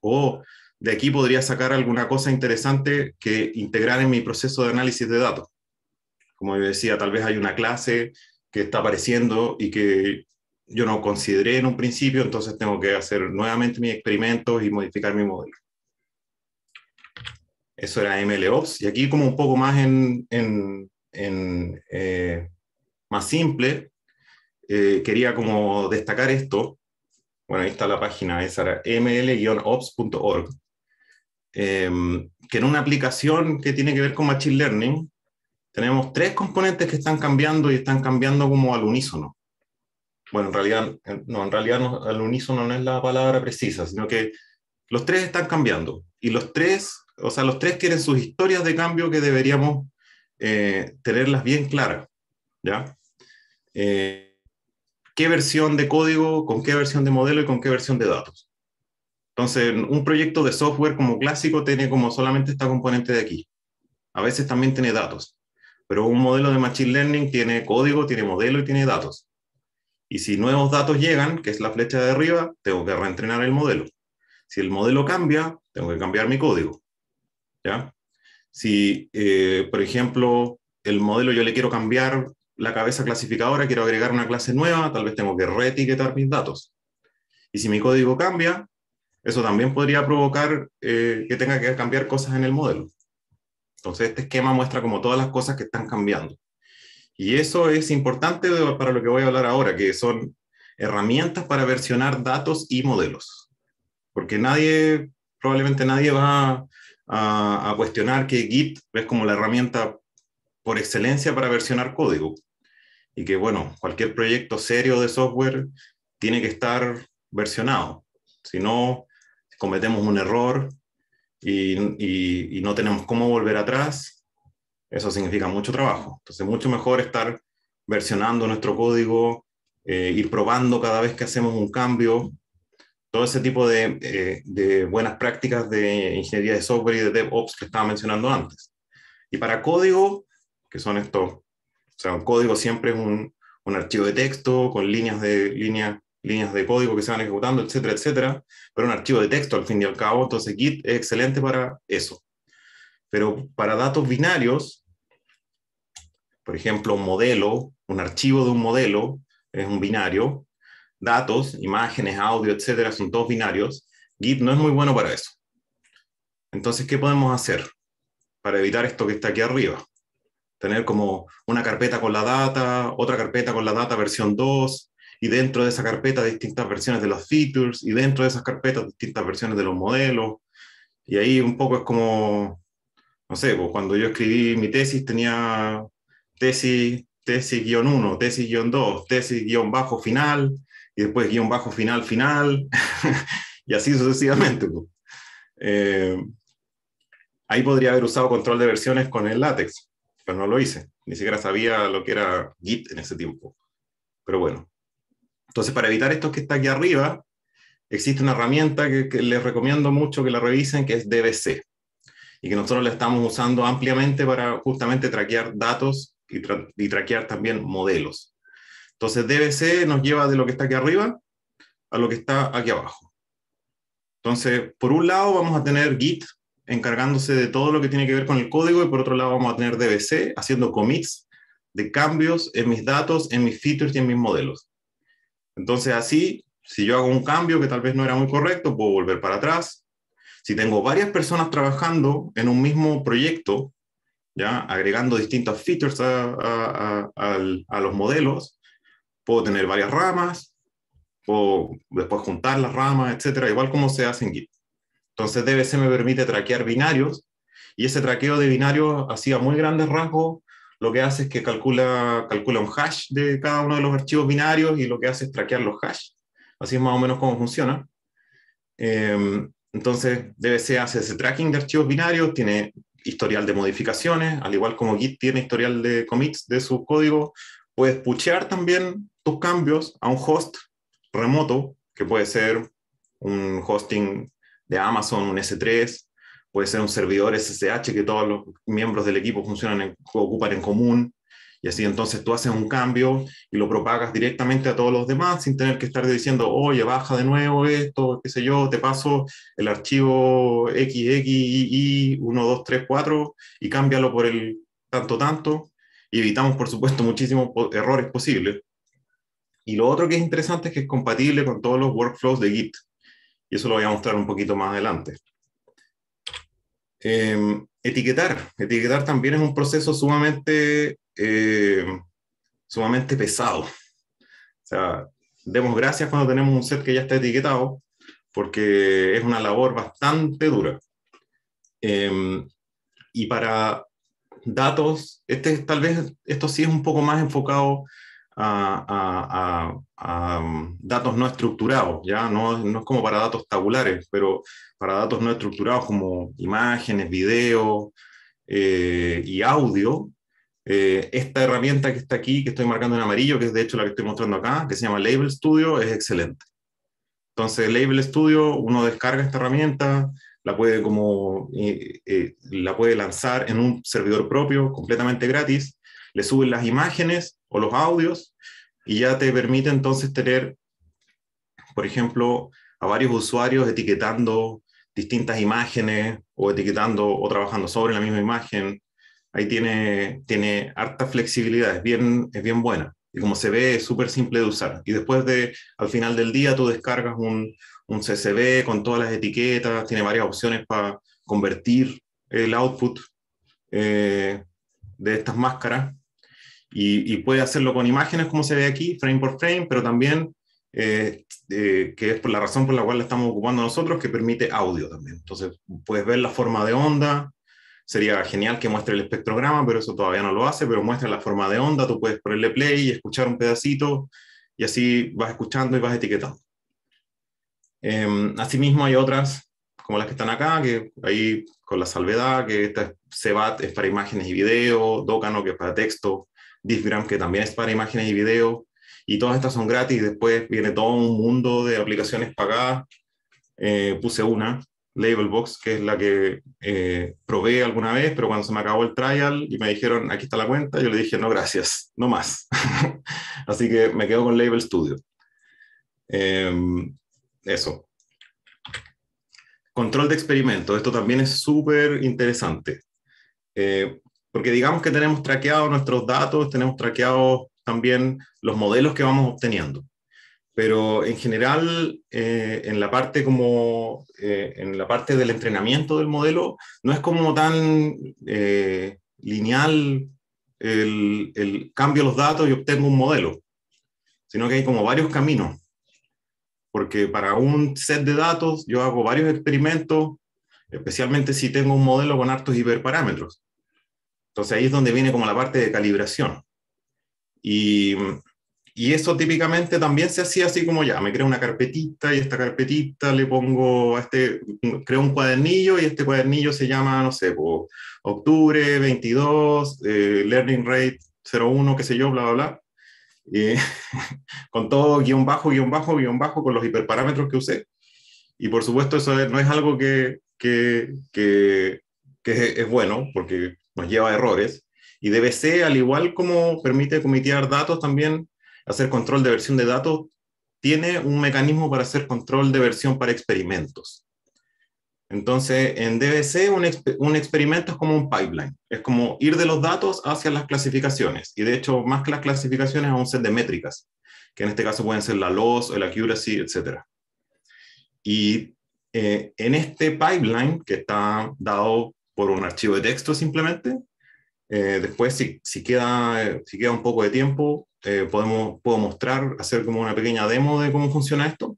O de aquí podría sacar alguna cosa interesante que integrar en mi proceso de análisis de datos. Como yo decía, tal vez hay una clase que está apareciendo y que yo no consideré en un principio, entonces tengo que hacer nuevamente mis experimentos y modificar mi modelo. Eso era MLOps. Y aquí como un poco más en, eh, más simple, eh, quería como destacar esto. Bueno, ahí está la página, es ml-ops.org, em, que en una aplicación que tiene que ver con Machine Learning, tenemos tres componentes que están cambiando y están cambiando como al unísono. Bueno, en realidad, no, en realidad al unísono no es la palabra precisa, sino que los tres están cambiando y los tres, o sea, los tres quieren sus historias de cambio que deberíamos eh, tenerlas bien claras, ¿ya? Eh, ¿Qué versión de código, con qué versión de modelo y con qué versión de datos? Entonces, un proyecto de software como clásico tiene como solamente esta componente de aquí. A veces también tiene datos, pero un modelo de Machine Learning tiene código, tiene modelo y tiene datos. Y si nuevos datos llegan, que es la flecha de arriba, tengo que reentrenar el modelo. Si el modelo cambia, tengo que cambiar mi código. ¿Ya? Si, eh, por ejemplo, el modelo yo le quiero cambiar la cabeza clasificadora, quiero agregar una clase nueva, tal vez tengo que reetiquetar mis datos. Y si mi código cambia, eso también podría provocar eh, que tenga que cambiar cosas en el modelo. Entonces, este esquema muestra como todas las cosas que están cambiando. Y eso es importante para lo que voy a hablar ahora, que son herramientas para versionar datos y modelos. Porque nadie, probablemente nadie va a a, cuestionar que Git es como la herramienta por excelencia para versionar código. Y que, bueno, cualquier proyecto serio de software tiene que estar versionado. Si no, cometemos un error y, no tenemos cómo volver atrás, eso significa mucho trabajo. Entonces, mucho mejor estar versionando nuestro código, eh, ir probando cada vez que hacemos un cambio, todo ese tipo eh, de, buenas prácticas de ingeniería de software y de DevOps que estaba mencionando antes. Y para código, que son estos, o sea, un código siempre es un, archivo de texto con líneas de, líneas de código que se van ejecutando, etcétera, etcétera, pero un archivo de texto al fin y al cabo, entonces Git es excelente para eso. Pero para datos binarios, por ejemplo, un modelo, un archivo de un modelo es un binario, datos, imágenes, audio, etcétera, son todos binarios, Git no es muy bueno para eso. Entonces, ¿qué podemos hacer para evitar esto que está aquí arriba? Tener como una carpeta con la data, otra carpeta con la data versión 2, y dentro de esa carpeta distintas versiones de los features, y dentro de esas carpetas distintas versiones de los modelos. Y ahí un poco es como, no sé, pues, cuando yo escribí mi tesis tenía tesis, tesis-1, tesis-2, tesis-bajo final, y después guión bajo final, final, (laughs) y así sucesivamente. Eh, ahí podría haber usado control de versiones con el látex, pero no lo hice. Ni siquiera sabía lo que era Git en ese tiempo. Pero bueno. Entonces, para evitar esto que está aquí arriba, existe una herramienta que, les recomiendo mucho que la revisen, que es DBC. Y que nosotros la estamos usando ampliamente para justamente traquear datos y, y traquear también modelos. Entonces DBC nos lleva de lo que está aquí arriba a lo que está aquí abajo. Entonces, por un lado vamos a tener Git encargándose de todo lo que tiene que ver con el código y por otro lado vamos a tener DBC haciendo commits de cambios en mis datos, en mis features y en mis modelos. Entonces, así, si yo hago un cambio que tal vez no era muy correcto, puedo volver para atrás. Si tengo varias personas trabajando en un mismo proyecto, ya agregando distintas features a, a los modelos, Puedo tener varias ramas, o después juntar las ramas, etcétera, igual como se hace en Git. Entonces DBC me permite traquear binarios y ese traqueo de binarios hacía muy grandes rasgos lo que hace es que calcula, calcula un hash de cada uno de los archivos binarios y lo que hace es traquear los hash. Así es más o menos cómo funciona. Em, entonces, DBC hace ese tracking de archivos binarios, tiene historial de modificaciones, al igual como Git tiene historial de commits de su código, puedes puchear también tus cambios a un host remoto, que puede ser un hosting de Amazon, un S3, puede ser un servidor SSH que todos los miembros del equipo funcionan en, ocupan en común. Y así entonces tú haces un cambio y lo propagas directamente a todos los demás sin tener que estar diciendo, oye, baja de nuevo esto, qué sé yo, te paso el archivo XXII1234 y cámbialo por el tanto tanto y evitamos, por supuesto, muchísimos errores posibles. Y lo otro que es interesante es que es compatible con todos los workflows de Git. Y eso lo voy a mostrar un poquito más adelante. Em, etiquetar. Etiquetar también es un proceso sumamente, eh, sumamente pesado. O sea, demos gracias cuando tenemos un set que ya está etiquetado, porque es una labor bastante dura. Em, y para datos, este tal vez esto sí es un poco más enfocado a, a, a, um, datos no estructurados, ya no, no, es como para datos tabulares, pero para datos no estructurados como imágenes, video eh, y audio. Eh, esta herramienta que está aquí, que estoy marcando en amarillo, que es de hecho la que estoy mostrando acá, que se llama Label Studio, es excelente. Entonces, Label Studio, uno descarga esta herramienta, la puede, como, eh, eh, la puede lanzar en un servidor propio completamente gratis, le suben las imágenes o los audios y ya te permite entonces tener, por ejemplo, a varios usuarios etiquetando distintas imágenes o etiquetando o trabajando sobre la misma imagen. Ahí tiene, tiene harta flexibilidad, es bien, es bien buena y como se ve, es súper simple de usar. Y después de, al final del día, tú descargas un, un con todas las etiquetas, tiene varias opciones para convertir el output eh, de estas máscaras. Y, puede hacerlo con imágenes, como se ve aquí, frame por frame, pero también, eh, eh, que es por la razón por la cual la estamos ocupando nosotros, que permite audio también. Entonces, puedes ver la forma de onda, Sería genial que muestre el espectrograma, pero eso todavía no lo hace, pero muestra la forma de onda, tú puedes ponerle play y escuchar un pedacito, y así vas escuchando y vas etiquetando. Em, asimismo hay otras, como las que están acá, que ahí con la salvedad, que esta es Cebat es para imágenes y video, Docano que es para texto, DIFGRAM, que también es para imágenes y video, y todas estas son gratis, después viene todo un mundo de aplicaciones pagadas, eh, puse una, Labelbox, que es la que eh, probé alguna vez, pero cuando se me acabó el trial y me dijeron, aquí está la cuenta, yo le dije, no, gracias, no más. (laughs) Así que me quedo con Label Studio. Em, eso. Control de experimento. Esto también es súper interesante. Eh, porque digamos que tenemos traqueados nuestros datos, tenemos traqueados también los modelos que vamos obteniendo pero en general eh, en la parte como eh, en la parte del entrenamiento del modelo no es como tan eh, lineal el, el, cambio los datos y obtengo un modelo sino que hay como varios caminos porque para un set de datos yo hago varios experimentos especialmente si tengo un modelo con hartos hiperparámetros entonces ahí es donde viene como la parte de calibración y y eso típicamente también se hacía así como ya, me creo una carpetita y esta carpetita le pongo, a este, creo un cuadernillo y este cuadernillo se llama, no sé, octubre 22, eh, learning rate 01, qué sé yo, bla, bla, bla. (laughs) con todo guión bajo, guión bajo, guión bajo, con los hiperparámetros que usé. Y por supuesto eso no es algo que, que es bueno, porque nos lleva a errores. Y DBC, al igual como permite comitear datos, también hacer control de versión de datos tiene un mecanismo para hacer control de versión para experimentos. Entonces, en DBC un, experimento es como un pipeline, es como ir de los datos hacia las clasificaciones, y de hecho, más que las clasificaciones, a un set de métricas, que en este caso pueden ser la loss, el accuracy, etc. Y eh, en este pipeline, que está dado por un archivo de texto simplemente, eh, después, si, queda, si queda un poco de tiempo, eh, podemos, puedo mostrar, hacer como una pequeña demo de cómo funciona esto.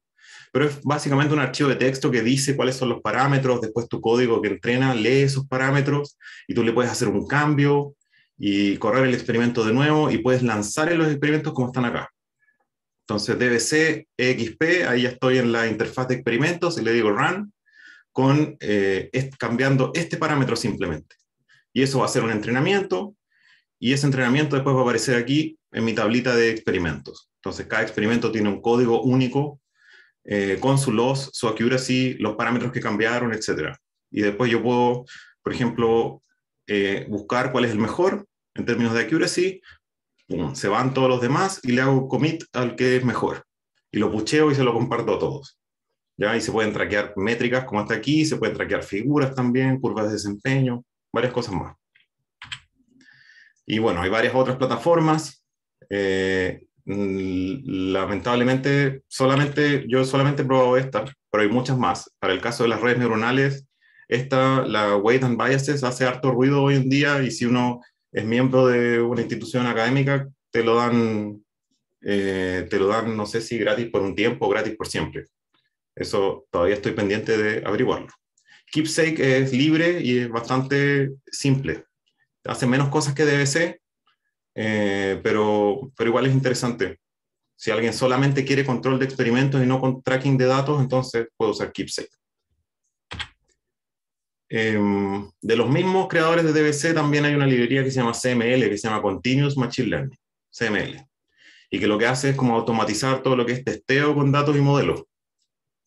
Pero es básicamente un archivo de texto que dice cuáles son los parámetros, después tu código que entrena lee esos parámetros y tú le puedes hacer un cambio y correr el experimento de nuevo y puedes lanzar los experimentos como están acá. Entonces, DBC, e xp ahí ya estoy en la interfaz de experimentos y le digo run con eh, cambiando este parámetro simplemente. Y eso va a ser un entrenamiento y ese entrenamiento después va a aparecer aquí en mi tablita de experimentos. Entonces, cada experimento tiene un código único eh, con su loss, su accuracy, los parámetros que cambiaron, etc. Y después yo puedo, por ejemplo, eh, buscar cuál es el mejor en términos de accuracy. se van todos los demás y le hago commit al que es mejor. Y lo pucheo y se lo comparto a todos. ¿Ya? Y se pueden traquear métricas como hasta aquí, se pueden traquear figuras también, curvas de desempeño, varias cosas más. Y bueno, hay varias otras plataformas. Eh, mm, lamentablemente, solamente, yo solamente he probado esta, pero hay muchas más. Para el caso de las redes neuronales, esta, la Weight and Biases, hace harto ruido hoy en día y si uno es miembro de una institución académica, te lo dan, eh, te lo dan no sé si gratis por un tiempo o gratis por siempre. Eso todavía estoy pendiente de averiguarlo. Keepsake es libre y es bastante simple. Hace menos cosas que DBC, eh, pero, igual es interesante. Si alguien solamente quiere control de experimentos y no con tracking de datos, entonces puede usar Keepsake. Em, de los mismos creadores de DBC también hay una librería que se llama CML, que se llama Continuous Machine Learning, CML, y que lo que hace es como automatizar todo lo que es testeo con datos y modelos.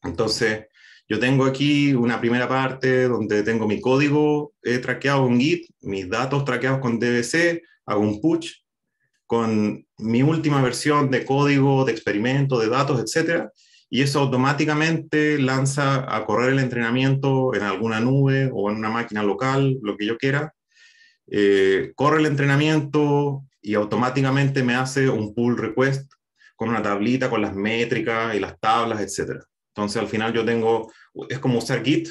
Entonces, yo tengo aquí una primera parte donde tengo mi código eh, traqueado un Git, mis datos traqueados con DBC, hago un push con mi última versión de código, de experimento, de datos, etcétera, y eso automáticamente lanza a correr el entrenamiento en alguna nube o en una máquina local, lo que yo quiera. Eh, corre el entrenamiento y automáticamente me hace un pull request con una tablita, con las métricas y las tablas, etcétera. Entonces, al final yo tengo, es como usar Git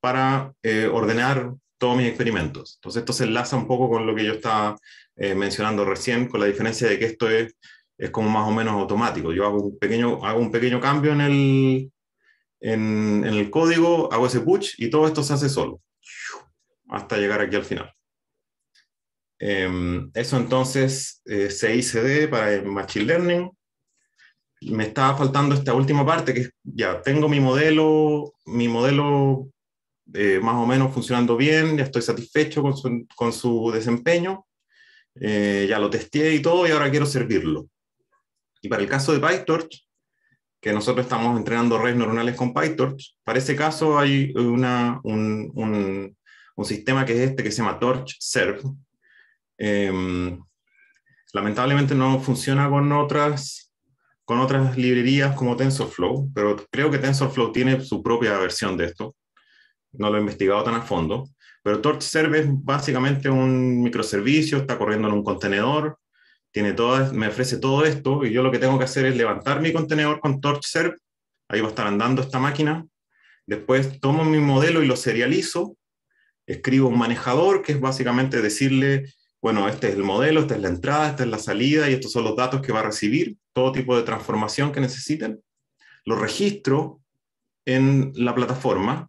para eh, ordenar todos mis experimentos. Entonces, esto se enlaza un poco con lo que yo estaba eh, mencionando recién, con la diferencia de que esto es, es como más o menos automático. Yo hago un pequeño, hago un pequeño cambio en el, en, el código, hago ese push y todo esto se hace solo, hasta llegar aquí al final. Em, eso entonces eh, se para el Machine Learning me estaba faltando esta última parte, que ya tengo mi modelo, mi modelo eh, más o menos funcionando bien, ya estoy satisfecho con su, desempeño, eh, ya lo testé y todo, y ahora quiero servirlo. Y para el caso de PyTorch, que nosotros estamos entrenando redes neuronales con PyTorch, para ese caso hay una, un, sistema que es este, que se llama Torch Serve. Em, lamentablemente no funciona con otras con otras librerías como TensorFlow, pero creo que TensorFlow tiene su propia versión de esto. No lo he investigado tan a fondo, pero Torch es básicamente un microservicio, está corriendo en un contenedor, tiene todas, me ofrece todo esto y yo lo que tengo que hacer es levantar mi contenedor con TorchServe, ahí va a estar andando esta máquina, después tomo mi modelo y lo serializo, escribo un manejador que es básicamente decirle bueno, este es el modelo, esta es la entrada, esta es la salida y estos son los datos que va a recibir, todo tipo de transformación que necesiten. lo registro en la plataforma,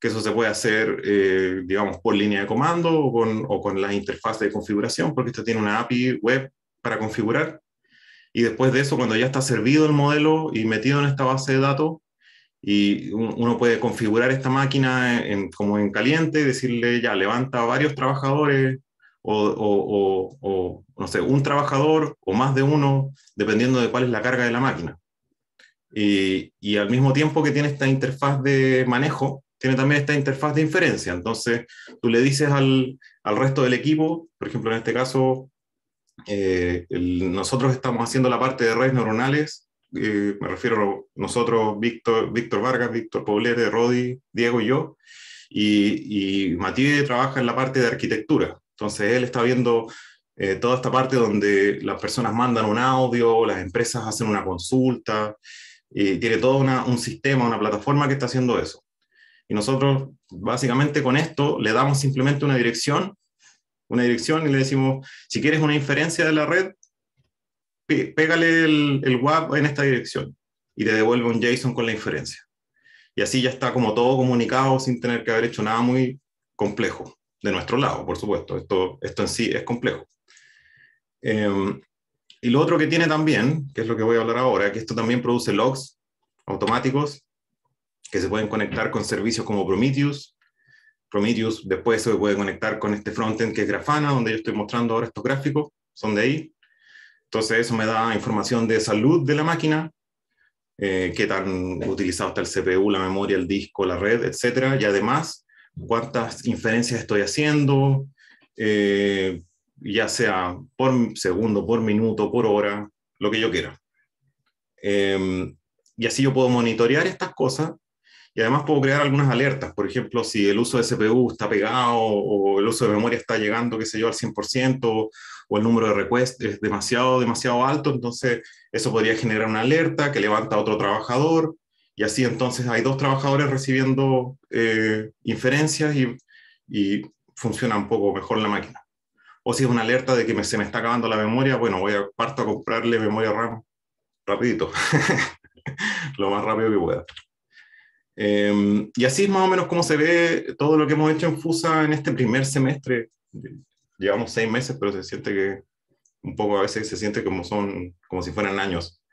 que eso se puede hacer, eh, digamos, por línea de comando o con, la interfaz de configuración, porque esto tiene una API web para configurar. Y después de eso, cuando ya está servido el modelo y metido en esta base de datos, y uno puede configurar esta máquina como en caliente y decirle, ya, levanta varios trabajadores o, no sé, un trabajador o más de uno, dependiendo de cuál es la carga de la máquina. Y, al mismo tiempo que tiene esta interfaz de manejo, tiene también esta interfaz de inferencia. Entonces, tú le dices al, resto del equipo, por ejemplo, en este caso, eh, nosotros estamos haciendo la parte de redes neuronales, eh, me refiero a nosotros, Víctor, Víctor Vargas, Víctor Poblete, Rodi, Diego y yo, y, y trabaja en la parte de arquitectura, entonces él está viendo eh, toda esta parte donde las personas mandan un audio, las empresas hacen una consulta, y tiene todo un sistema, una plataforma que está haciendo eso. Y nosotros básicamente con esto le damos simplemente una dirección, una dirección y le decimos, si quieres una inferencia de la red, pégale el, el en esta dirección y te devuelve un JSON con la inferencia. Y así ya está como todo comunicado sin tener que haber hecho nada muy complejo de nuestro lado, por supuesto. Esto, esto en sí es complejo. Em, y lo otro que tiene también, que es lo que voy a hablar ahora, que esto también produce logs automáticos que se pueden conectar con servicios como Prometheus. Prometheus después se puede conectar con este frontend que es Grafana, donde yo estoy mostrando ahora estos gráficos, son de ahí. Entonces eso me da información de salud de la máquina, eh, qué tan utilizado está el CPU, la memoria, el disco, la red, etc. Y además cuántas inferencias estoy haciendo, eh, ya sea por segundo, por minuto, por hora, lo que yo quiera. Em, y así yo puedo monitorear estas cosas y además puedo crear algunas alertas. Por ejemplo, si el uso de CPU está pegado o el uso de memoria está llegando, qué sé yo, al 100% o el número de requests es demasiado, demasiado alto, entonces eso podría generar una alerta que levanta a otro trabajador y así entonces hay dos trabajadores recibiendo eh, inferencias y, funciona un poco mejor la máquina. O si es una alerta de que se me está acabando la memoria, bueno, voy a parto a comprarle memoria RAM rapidito, (laughs) lo más rápido que pueda. Em, y así es más o menos como se ve todo lo que hemos hecho en FUSA en este primer semestre. Llevamos seis meses, pero se siente que un poco a veces se siente como son como si fueran años.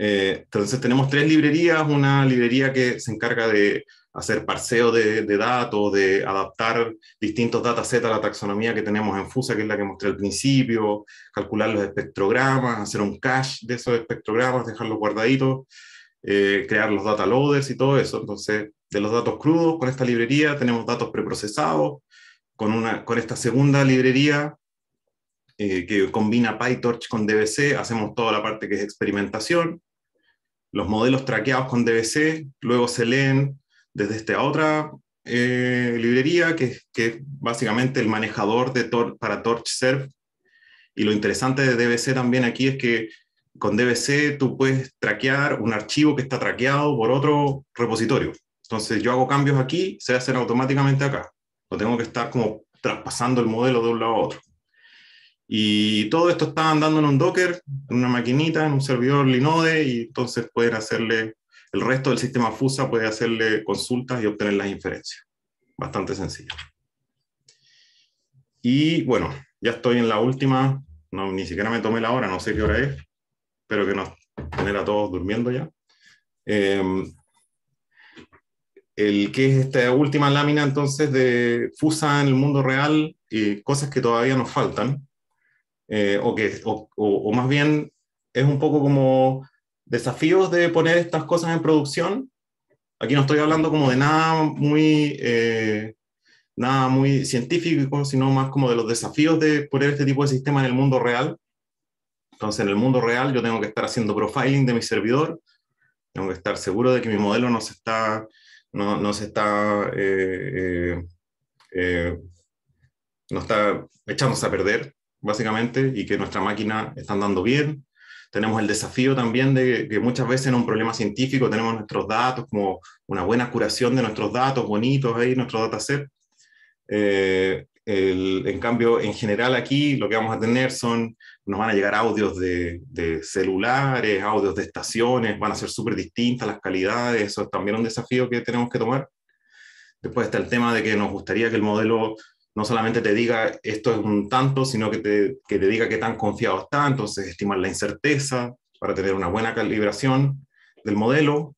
Eh, entonces tenemos tres librerías, una librería que se encarga de hacer parseo de, datos, de adaptar distintos datasets a la taxonomía que tenemos en FUSA, que es la que mostré al principio, calcular los espectrogramas, hacer un cache de esos espectrogramas, dejarlos guardaditos, eh, crear los data loaders y todo eso. Entonces, de los datos crudos, con esta librería tenemos datos preprocesados, con, una, con esta segunda librería eh, que combina PyTorch con DBC, hacemos toda la parte que es experimentación, los modelos traqueados con DBC, luego se leen desde esta otra eh, librería, que, es básicamente el manejador de Tor para TorchServe. Y lo interesante de DBC también aquí es que con DBC tú puedes traquear un archivo que está traqueado por otro repositorio. Entonces yo hago cambios aquí, se hacen automáticamente acá. No tengo que estar como traspasando el modelo de un lado a otro. Y todo esto está andando en un Docker, en una maquinita, en un servidor Linode, y entonces pueden hacerle, el resto del sistema FUSA puede hacerle consultas y obtener las inferencias. Bastante sencillo. Y bueno, ya estoy en la última, ni siquiera me tomé la hora, no sé qué hora es, pero que nos tener a todos durmiendo ya. Em, el que es esta última lámina entonces de FUSA en el mundo real, y cosas que todavía nos faltan. Eh, o, más bien es un poco como desafíos de poner estas cosas en producción. Aquí no estoy hablando como de nada muy, eh, nada muy científico, sino más como de los desafíos de poner este tipo de sistema en el mundo real. Entonces, en el mundo real yo tengo que estar haciendo profiling de mi servidor, tengo que estar seguro de que mi modelo no se está, no, no se está, eh, no está echándose a perder, básicamente, y que nuestra máquina está andando bien. Tenemos el desafío también de que muchas veces en un problema científico tenemos nuestros datos, como una buena curación de nuestros datos bonitos ahí, nuestro dataset. Eh, en cambio, en general aquí lo que vamos a tener son, nos van a llegar audios de, de celulares, audios de estaciones, van a ser súper distintas las calidades, eso es también un desafío que tenemos que tomar. Después está el tema de que nos gustaría que el modelo no solamente te diga esto es un tanto, sino que te, diga qué tan confiado está, entonces estimar la incerteza para tener una buena calibración del modelo.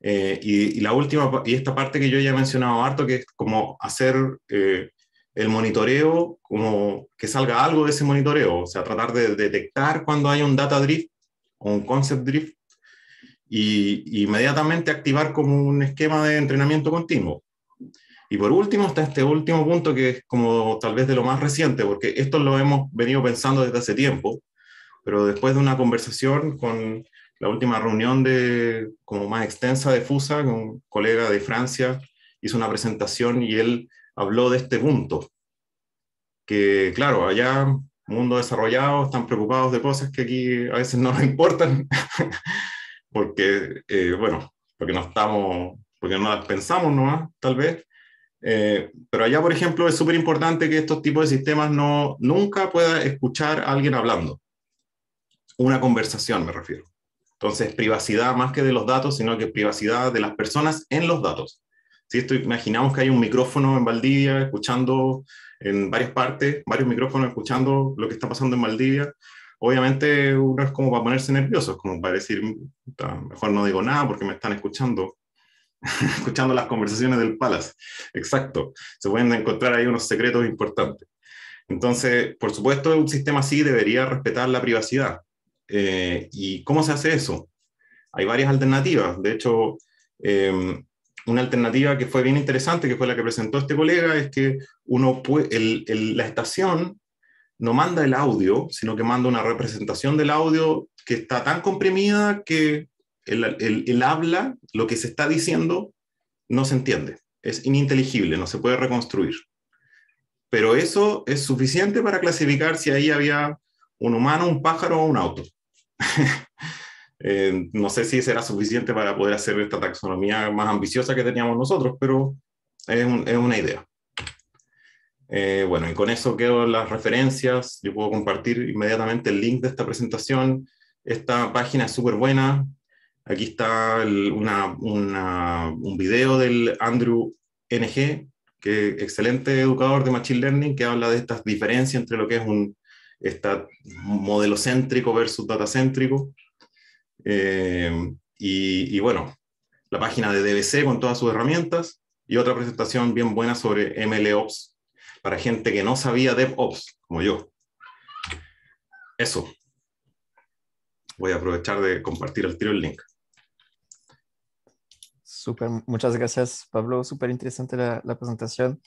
Eh, y, la última, y esta parte que yo ya he mencionado harto, que es como hacer eh, el monitoreo, como que salga algo de ese monitoreo, o sea, tratar de detectar cuando hay un data drift o un concept drift e y inmediatamente activar como un esquema de entrenamiento continuo y por último está este último punto que es como tal vez de lo más reciente, porque esto lo hemos venido pensando desde hace tiempo, pero después de una conversación con la última reunión de, como más extensa de FUSA, con un colega de Francia, hizo una presentación y él habló de este punto, que claro, allá mundo desarrollado están preocupados de cosas que aquí a veces no nos (laughs) importan, porque, eh, bueno, porque no estamos, porque no las pensamos no tal vez, eh, pero allá, por ejemplo, es súper importante que estos tipos de sistemas no, nunca pueda escuchar a alguien hablando. Una conversación, me refiero. Entonces, privacidad más que de los datos, sino que privacidad de las personas en los datos. Si esto, imaginamos que hay un micrófono en Valdivia escuchando en varias partes, varios micrófonos escuchando lo que está pasando en Valdivia, obviamente uno es como para ponerse nervioso, como para decir, mejor no digo nada porque me están escuchando. (laughs) escuchando las conversaciones del Palace. Exacto. Se pueden encontrar ahí unos secretos importantes. Entonces, por supuesto, un sistema así debería respetar la privacidad. Eh, ¿Y cómo se hace eso? Hay varias alternativas. De hecho, em, una alternativa que fue bien interesante, que fue la que presentó este colega, es que uno la estación no manda el audio, sino que manda una representación del audio que está tan comprimida que el, habla, lo que se está diciendo, no se entiende. Es ininteligible, no se puede reconstruir. Pero eso es suficiente para clasificar si ahí había un humano, un pájaro o un auto. (laughs) Eh, no sé si será suficiente para poder hacer esta taxonomía más ambiciosa que teníamos nosotros, pero es, una idea. Eh, bueno, y con eso quedo las referencias. Yo puedo compartir inmediatamente el link de esta presentación. Esta página es súper buena, Aquí está un video del Andrew NG, que excelente educador de Machine Learning, que habla de estas diferencias entre lo que es un modelo céntrico versus data céntrico. Eh, y, bueno, la página de DBC con todas sus herramientas y otra presentación bien buena sobre MLOps para gente que no sabía DevOps, como yo. Eso. Voy a aprovechar de compartir el tiro el link muchas gracias, Pablo. Súper interesante la, presentación.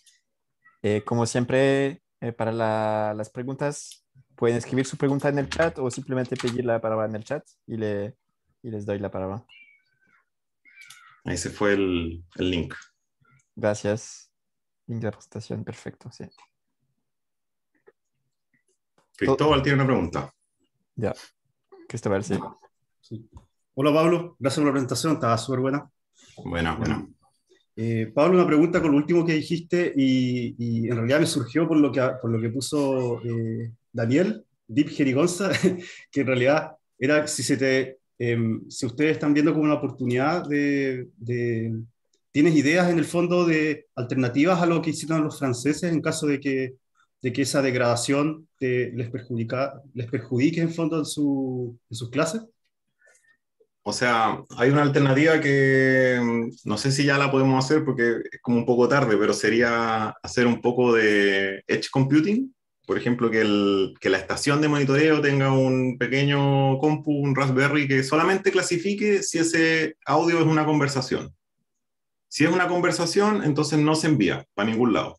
Eh, como siempre, eh, para las preguntas, pueden escribir su pregunta en el chat o simplemente pedir la palabra en el chat y, les doy la palabra. Ahí se fue el, link. Gracias. Link de la presentación, perfecto, Cristóbal tiene una pregunta. Ya. Cristóbal, sí. sí. Hola Pablo, gracias por la presentación, estaba súper buena. Bueno, bueno. Eh, Pablo, una pregunta con lo último que dijiste y, en realidad me surgió por lo que, por lo que puso eh, Daniel, Deep Jerigonza, (laughs) que en realidad era si, se te, em, si ustedes están viendo como una oportunidad de, ¿Tienes ideas en el fondo de alternativas a lo que hicieron los franceses en caso de que, de que esa degradación te, les, perjudica, les perjudique en fondo en, su, en sus clases? O sea, hay una alternativa que mm, no sé si ya la podemos hacer porque es como un poco tarde, pero sería hacer un poco de edge computing. Por ejemplo, que, la estación de monitoreo tenga un pequeño compu, un Raspberry, que solamente clasifique si ese audio es una conversación. Si es una conversación, entonces no se envía para ningún lado.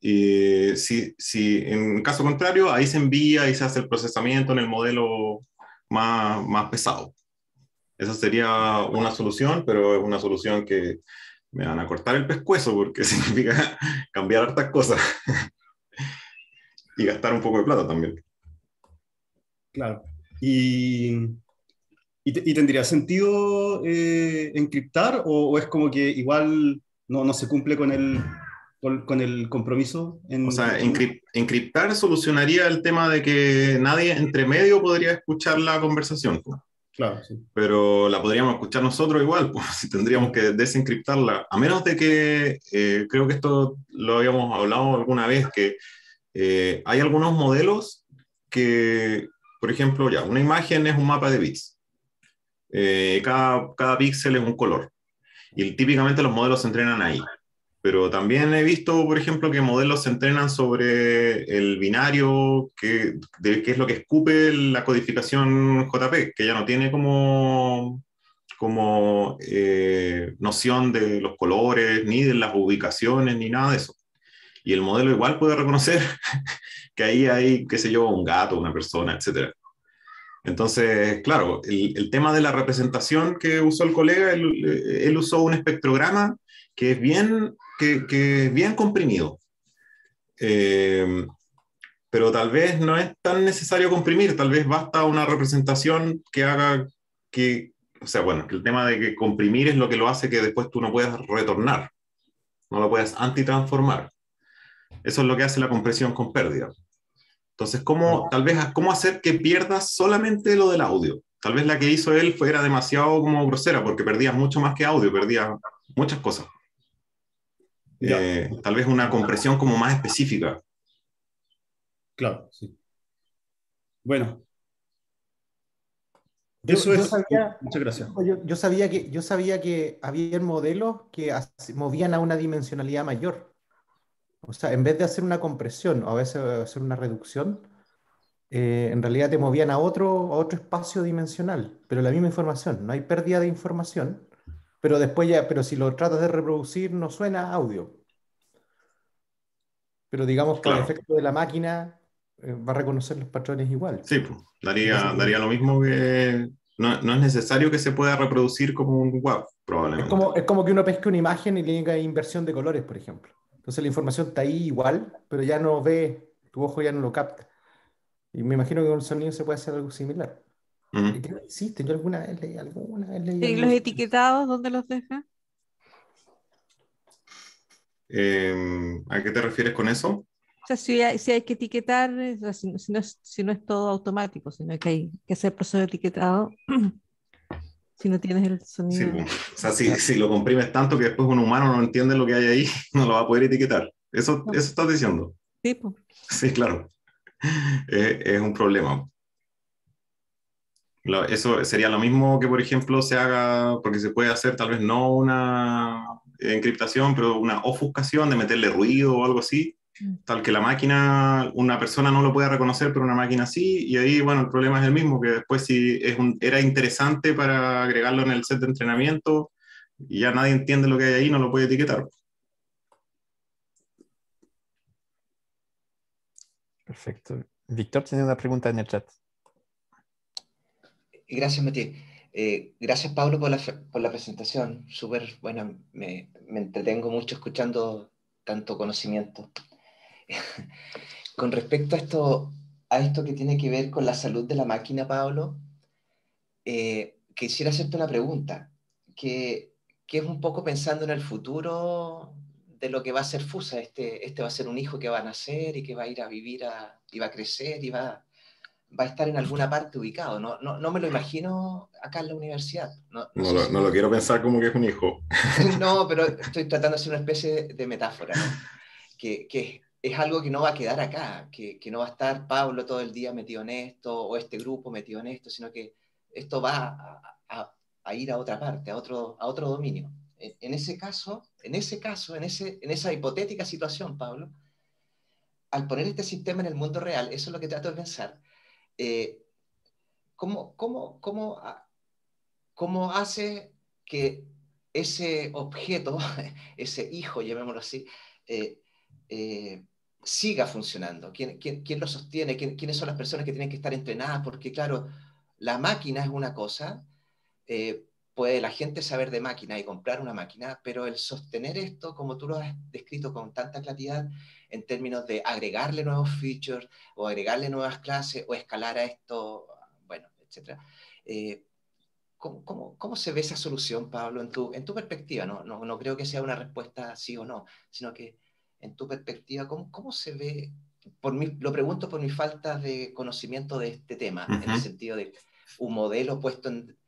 Y si, en caso contrario, ahí se envía y se hace el procesamiento en el modelo más, más pesado. Esa sería una solución, pero es una solución que me van a cortar el pescuezo porque (laughs) significa cambiar hartas cosas y gastar un poco de plata también. Claro. Y ¿Y, tendría sentido eh, encriptar o, es como que igual no, no se cumple con el, con el compromiso? En... O sea, encriptar solucionaría el tema de que nadie entre medio podría escuchar la conversación. ¿no? Claro, sí. Pero la podríamos escuchar nosotros igual, (laughs) pues tendríamos que desencriptarla, a menos de que, eh, creo que esto lo habíamos hablado alguna vez, que eh, hay algunos modelos que, por ejemplo, ya, una imagen es un mapa de bits. Eh, cada, cada píxel es un color. Y típicamente los modelos se entrenan ahí. Pero también he visto, por ejemplo, que modelos se entrenan sobre el binario, que, es lo que escupe la codificación JP, que ya no tiene como, como eh, noción de los colores, ni de las ubicaciones, ni nada de eso. Y el modelo igual puede reconocer (laughs) que ahí hay, qué sé yo, un gato, una persona, etcétera. Entonces, claro, el, tema de la representación que usó el colega, él, él, usó un espectrograma que es bien que, bien comprimido. Eh, pero tal vez no es tan necesario comprimir, tal vez basta una representación que haga que, o sea, bueno, el tema de que comprimir es lo que lo hace que después tú no puedas retornar, no lo puedas antitransformar. Eso es lo que hace la compresión con pérdida. Entonces, ¿cómo, tal vez, ¿cómo hacer que pierdas solamente lo del audio? Tal vez la que hizo él fuera demasiado como grosera, porque perdías mucho más que audio, perdías muchas cosas. Eh, tal vez una compresión como más específica. Claro, sí. Bueno. Eso yo, sabía, muchas gracias. Yo, sabía que, yo sabía que había modelos que movían a una dimensionalidad mayor. O sea, en vez de hacer una compresión o a veces hacer una reducción, eh, en realidad te movían a otro, a otro espacio dimensional, pero la misma información. No hay pérdida de información, pero después ya, pero si lo tratas de reproducir no suena audio. Pero digamos que el efecto de la máquina eh, va a reconocer los patrones igual. Sí, pues, daría, daría lo mismo que... No, es necesario que se pueda reproducir como un WAV, probablemente. Es como, es como que uno pesque una imagen y le diga inversión de colores, por ejemplo. Entonces la información está ahí igual, pero ya no ve, tu ojo ya no lo capta. Y me imagino que con el sonido se puede hacer algo similar. Mm. sí, tengo alguna vez leí alguna vez los etiquetados dónde los deja? Em, ¿A qué te refieres con eso? O sea, si hay, si hay que etiquetar, si, no es, todo automático, sino que hay que hacer proceso de etiquetado, (clears throat) si no tienes el sonido. Pues. o sea, si, si, lo comprimes tanto que después un humano no entiende lo que hay ahí, (laughs) no lo va a poder etiquetar. Eso, eso estás diciendo. Sí, pues. sí claro. Es, (laughs) eh, es un problema eso sería lo mismo que, por ejemplo, se haga, porque se puede hacer tal vez no una encriptación, pero una ofuscación de meterle ruido o algo así, mm. tal que la máquina, una persona no lo pueda reconocer, pero una máquina sí, y ahí, bueno, el problema es el mismo, que después si es un, era interesante para agregarlo en el set de entrenamiento, y ya nadie entiende lo que hay ahí, no lo puede etiquetar. Perfecto. Víctor tiene una pregunta en el chat. Gracias, Mati. Eh, gracias, Pablo, por la, presentación. Súper buena. Me, entretengo mucho escuchando tanto conocimiento. (laughs) con respecto a esto, a esto que tiene que ver con la salud de la máquina, Pablo, eh, quisiera hacerte una pregunta, que, es un poco pensando en el futuro de lo que va a ser FUSA. Este, este va a ser un hijo que va a nacer y que va a ir a vivir y va a crecer y va va a estar en alguna parte ubicado. No, no, no me lo imagino acá en la universidad. No, lo, no, lo, quiero pensar como que es un hijo. (laughs) no, pero estoy tratando de hacer una especie de metáfora, que, que, es algo que no va a quedar acá, que, que, no va a estar Pablo todo el día metido en esto o este grupo metido en esto, sino que esto va a, a, ir a otra parte, a otro, a otro dominio. En, en ese caso, en ese caso, en, ese, en esa hipotética situación, Pablo, al poner este sistema en el mundo real, eso es lo que trato de pensar, eh, ah, ¿cómo, hace que ese objeto, (laughs) ese hijo, llamémoslo así, eh, eh, siga funcionando? ¿Quién, lo sostiene? ¿Quiénes son las personas que tienen que estar entrenadas? Porque claro, la máquina es una cosa, puede la gente saber de máquina y comprar una máquina, pero el sostener esto, como tú lo has descrito con tanta claridad, en términos de agregarle nuevos features o agregarle nuevas clases o escalar a esto, bueno, etc. Eh, ¿cómo, se ve esa solución, Pablo, en tu, en tu perspectiva? No, no, creo que sea una respuesta sí o no, sino que en tu perspectiva, ¿cómo, cómo se ve? Por mi, lo pregunto por mi falta de conocimiento de este tema, en el sentido de un modelo puesto en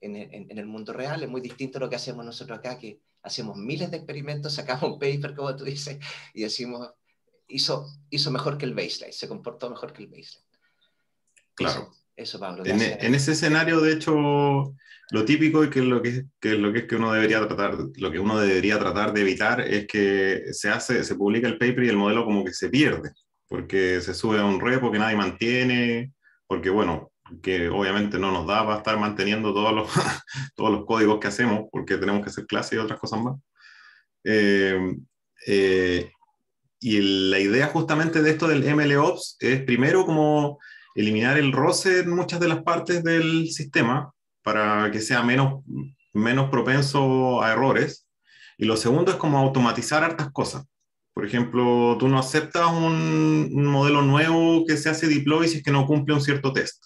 en, el mundo real. Es muy distinto a lo que hacemos nosotros acá, que hacemos miles de experimentos, sacamos un paper, como tú dices, y decimos, hizo, hizo mejor que el baseline, se comportó mejor que el baseline. Claro. Eso, Pablo. En, e, en, ese escenario, de hecho, lo típico y que lo que, que lo que es que uno debería tratar, lo que uno debería tratar de evitar es que se hace, se publica el paper y el modelo como que se pierde, porque se sube a un repo que nadie mantiene, porque bueno, que obviamente no nos da para estar manteniendo todos los, (laughs) todos los códigos que hacemos, porque tenemos que hacer clases y otras cosas más. Eh, eh, y la idea justamente de esto del MLOps es primero como eliminar el roce en muchas de las partes del sistema para que sea menos, menos propenso a errores. Y lo segundo es como automatizar hartas cosas. Por ejemplo, tú no aceptas un, un modelo nuevo que se hace deploy si es que no cumple un cierto test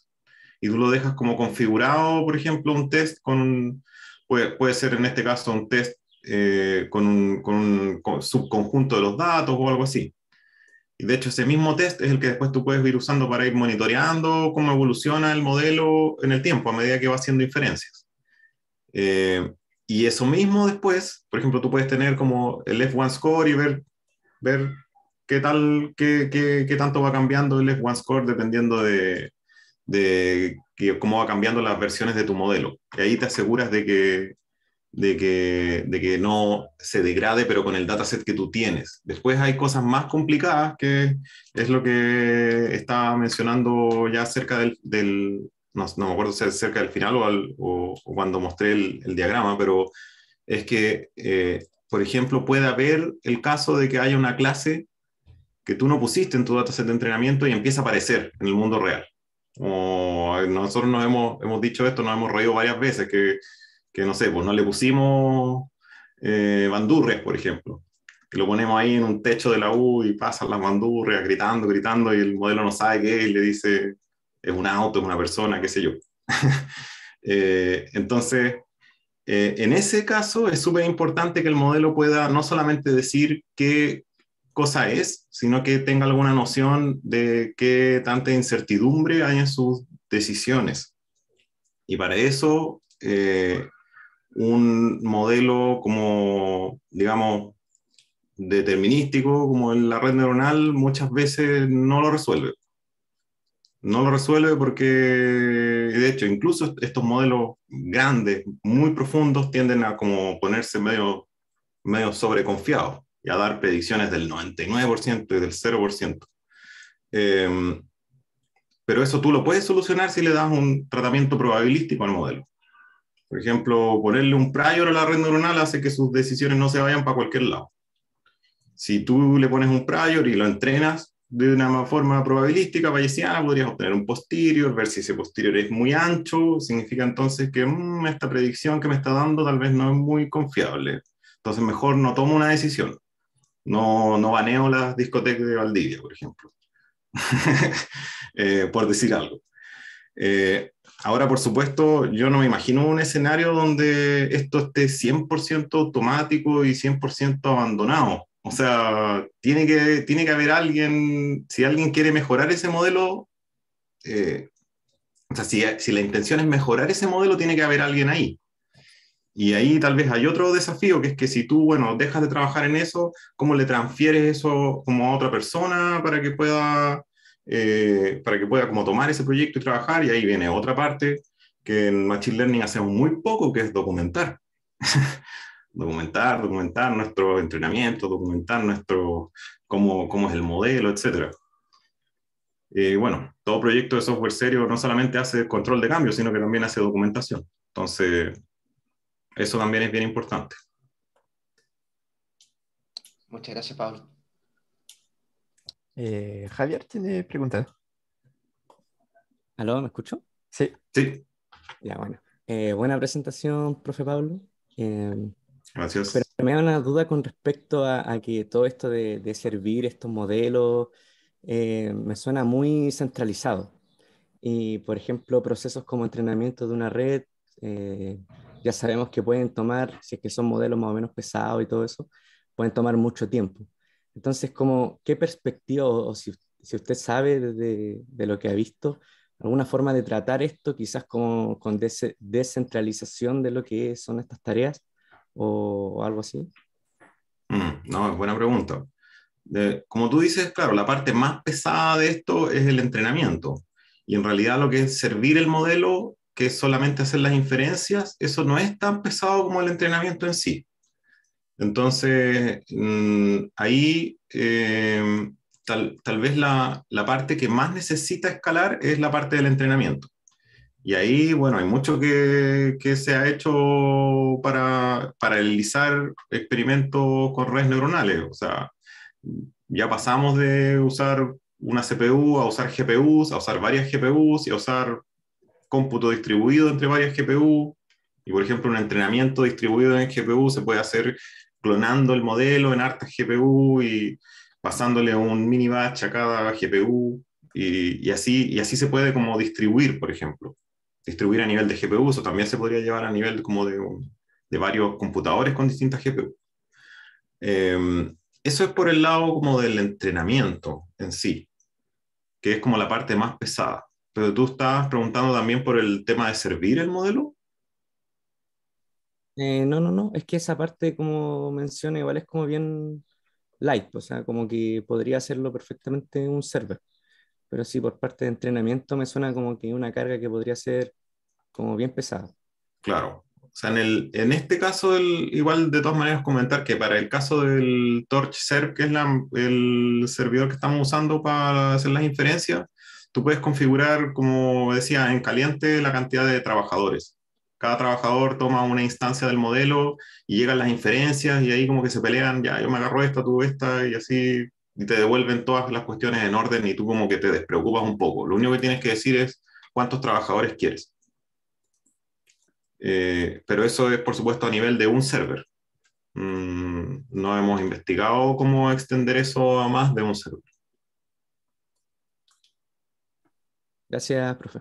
y tú lo dejas como configurado, por ejemplo, un test con, puede, puede ser en este caso un test eh, con, un, con subconjunto de los datos o algo así. Y de hecho, ese mismo test es el que después tú puedes ir usando para ir monitoreando cómo evoluciona el modelo en el tiempo, a medida que va haciendo inferencias. Eh, y eso mismo después, por ejemplo, tú puedes tener como el F1 score y ver, ver qué tal, qué, qué tanto va cambiando el F1 score dependiendo de, de cómo va cambiando las versiones de tu modelo. Y ahí te aseguras de que, de que, de que no se degrade, pero con el dataset que tú tienes. Después hay cosas más complicadas, que es lo que estaba mencionando ya cerca del, no, me acuerdo si es cerca del final o, al, o, cuando mostré el, diagrama, pero es que, eh, por ejemplo, puede haber el caso de que haya una clase que tú no pusiste en tu dataset de entrenamiento y empieza a aparecer en el mundo real. Eh, nosotros nos hemos, hemos dicho esto, nos hemos reído varias veces, que, que no sé, pues no le pusimos eh, bandurrias, por ejemplo. Que lo ponemos ahí en un techo de la U y pasan las bandurrias gritando, gritando, y el modelo no sabe qué es y le dice, es un auto, es una persona, qué sé yo. (laughs) Eh, entonces, en ese caso es súper importante que el modelo pueda no solamente decir qué cosa es, sino que tenga alguna noción de qué tanta incertidumbre hay en sus decisiones. Y para eso, eh, un modelo como, digamos, determinístico, como en la red neuronal, muchas veces no lo resuelve. No lo resuelve porque, de hecho, incluso estos modelos grandes, muy profundos, tienden a como ponerse medio, medio sobreconfiados y a dar predicciones del 99% y del 0%. Em, pero eso tú lo puedes solucionar si le das un tratamiento probabilístico al modelo. Por ejemplo, ponerle un prior a la red neuronal hace que sus decisiones no se vayan para cualquier lado. Si tú le pones un prior y lo entrenas de una forma probabilística bayesiana, ah, podrías obtener un posterior, ver si ese posterior es muy ancho, significa entonces que mm, esta predicción que me está dando tal vez no es muy confiable. Entonces mejor no tomo una decisión. No, no baneo las discotecas de Valdivia, por ejemplo, (laughs) eh, por decir algo. Eh, ahora, por supuesto, yo no me imagino un escenario donde esto esté 100% automático y 100% abandonado. O sea, tiene que, tiene que haber alguien, si alguien quiere mejorar ese modelo, eh, o sea, si, la intención es mejorar ese modelo, tiene que haber alguien ahí. Y ahí tal vez hay otro desafío, que es que si tú, bueno, dejas de trabajar en eso, ¿cómo le transfieres eso como a otra persona para que pueda, eh, para que pueda como tomar ese proyecto y trabajar? Y ahí viene otra parte que en Machine Learning hacemos muy poco, que es documentar. (laughs) documentar, documentar nuestro entrenamiento, documentar nuestro, cómo, cómo es el modelo, etc. y eh, bueno, todo proyecto de software serio no solamente hace control de cambio, sino que también hace documentación. Entonces, eso también es bien importante. Muchas gracias, Pablo. Eh, Javier tiene preguntas. ¿Aló? ¿Me escucho? Sí. Sí. Ya, bueno. Eh, buena presentación, profe Pablo. Eh, gracias. Pero me da una duda con respecto a, que todo esto de, de servir estos modelos me suena muy centralizado. Y, por ejemplo, procesos como entrenamiento de una red, ya sabemos que pueden tomar, si es que son modelos más o menos pesados y todo eso, pueden tomar mucho tiempo. Entonces, como, ¿qué perspectiva o, si, usted sabe de, de, lo que ha visto, alguna forma de tratar esto, quizás como, con descentralización de lo que son estas tareas o, algo así? Mm, no, es buena pregunta. como tú dices, claro, la parte más pesada de esto es el entrenamiento. Y en realidad lo que es servir el modelo que solamente hacer las inferencias, eso no es tan pesado como el entrenamiento en sí. Entonces, mm, ahí eh, tal, vez la, parte que más necesita escalar es la parte del entrenamiento. Y ahí, bueno, hay mucho que, se ha hecho para realizar experimentos con redes neuronales. O sea, ya pasamos de usar una CPU a usar GPUs, a usar varias GPUs y a usar cómputo distribuido entre varias GPU, y por ejemplo un entrenamiento distribuido en GPU se puede hacer clonando el modelo en hartas GPU y pasándole un mini batch a cada GPU, y, así, y así se puede como distribuir, por ejemplo. Distribuir a nivel de GPU, o también se podría llevar a nivel como de, varios computadores con distintas GPU. Em, eso es por el lado como del entrenamiento en sí, que es como la parte más pesada. Pero tú estabas preguntando también por el tema de servir el modelo. Eh, no, no, no, es que esa parte, como mencioné, igual es como bien light, o sea, como que podría hacerlo perfectamente un server. Pero sí, por parte de entrenamiento me suena como que una carga que podría ser como bien pesada. Claro. O sea, en, el, en este caso, igual de todas maneras comentar que para el caso del Torch que es el servidor que estamos usando para hacer las inferencias, tú puedes configurar, como decía, en caliente la cantidad de trabajadores. Cada trabajador toma una instancia del modelo y llegan las inferencias y ahí como que se pelean, ya, yo me agarro esta, tú esta y así, y te devuelven todas las cuestiones en orden y tú como que te despreocupas un poco. Lo único que tienes que decir es cuántos trabajadores quieres. Eh, pero eso es, por supuesto, a nivel de un server. Mm, no hemos investigado cómo extender eso a más de un server. Gracias, profe.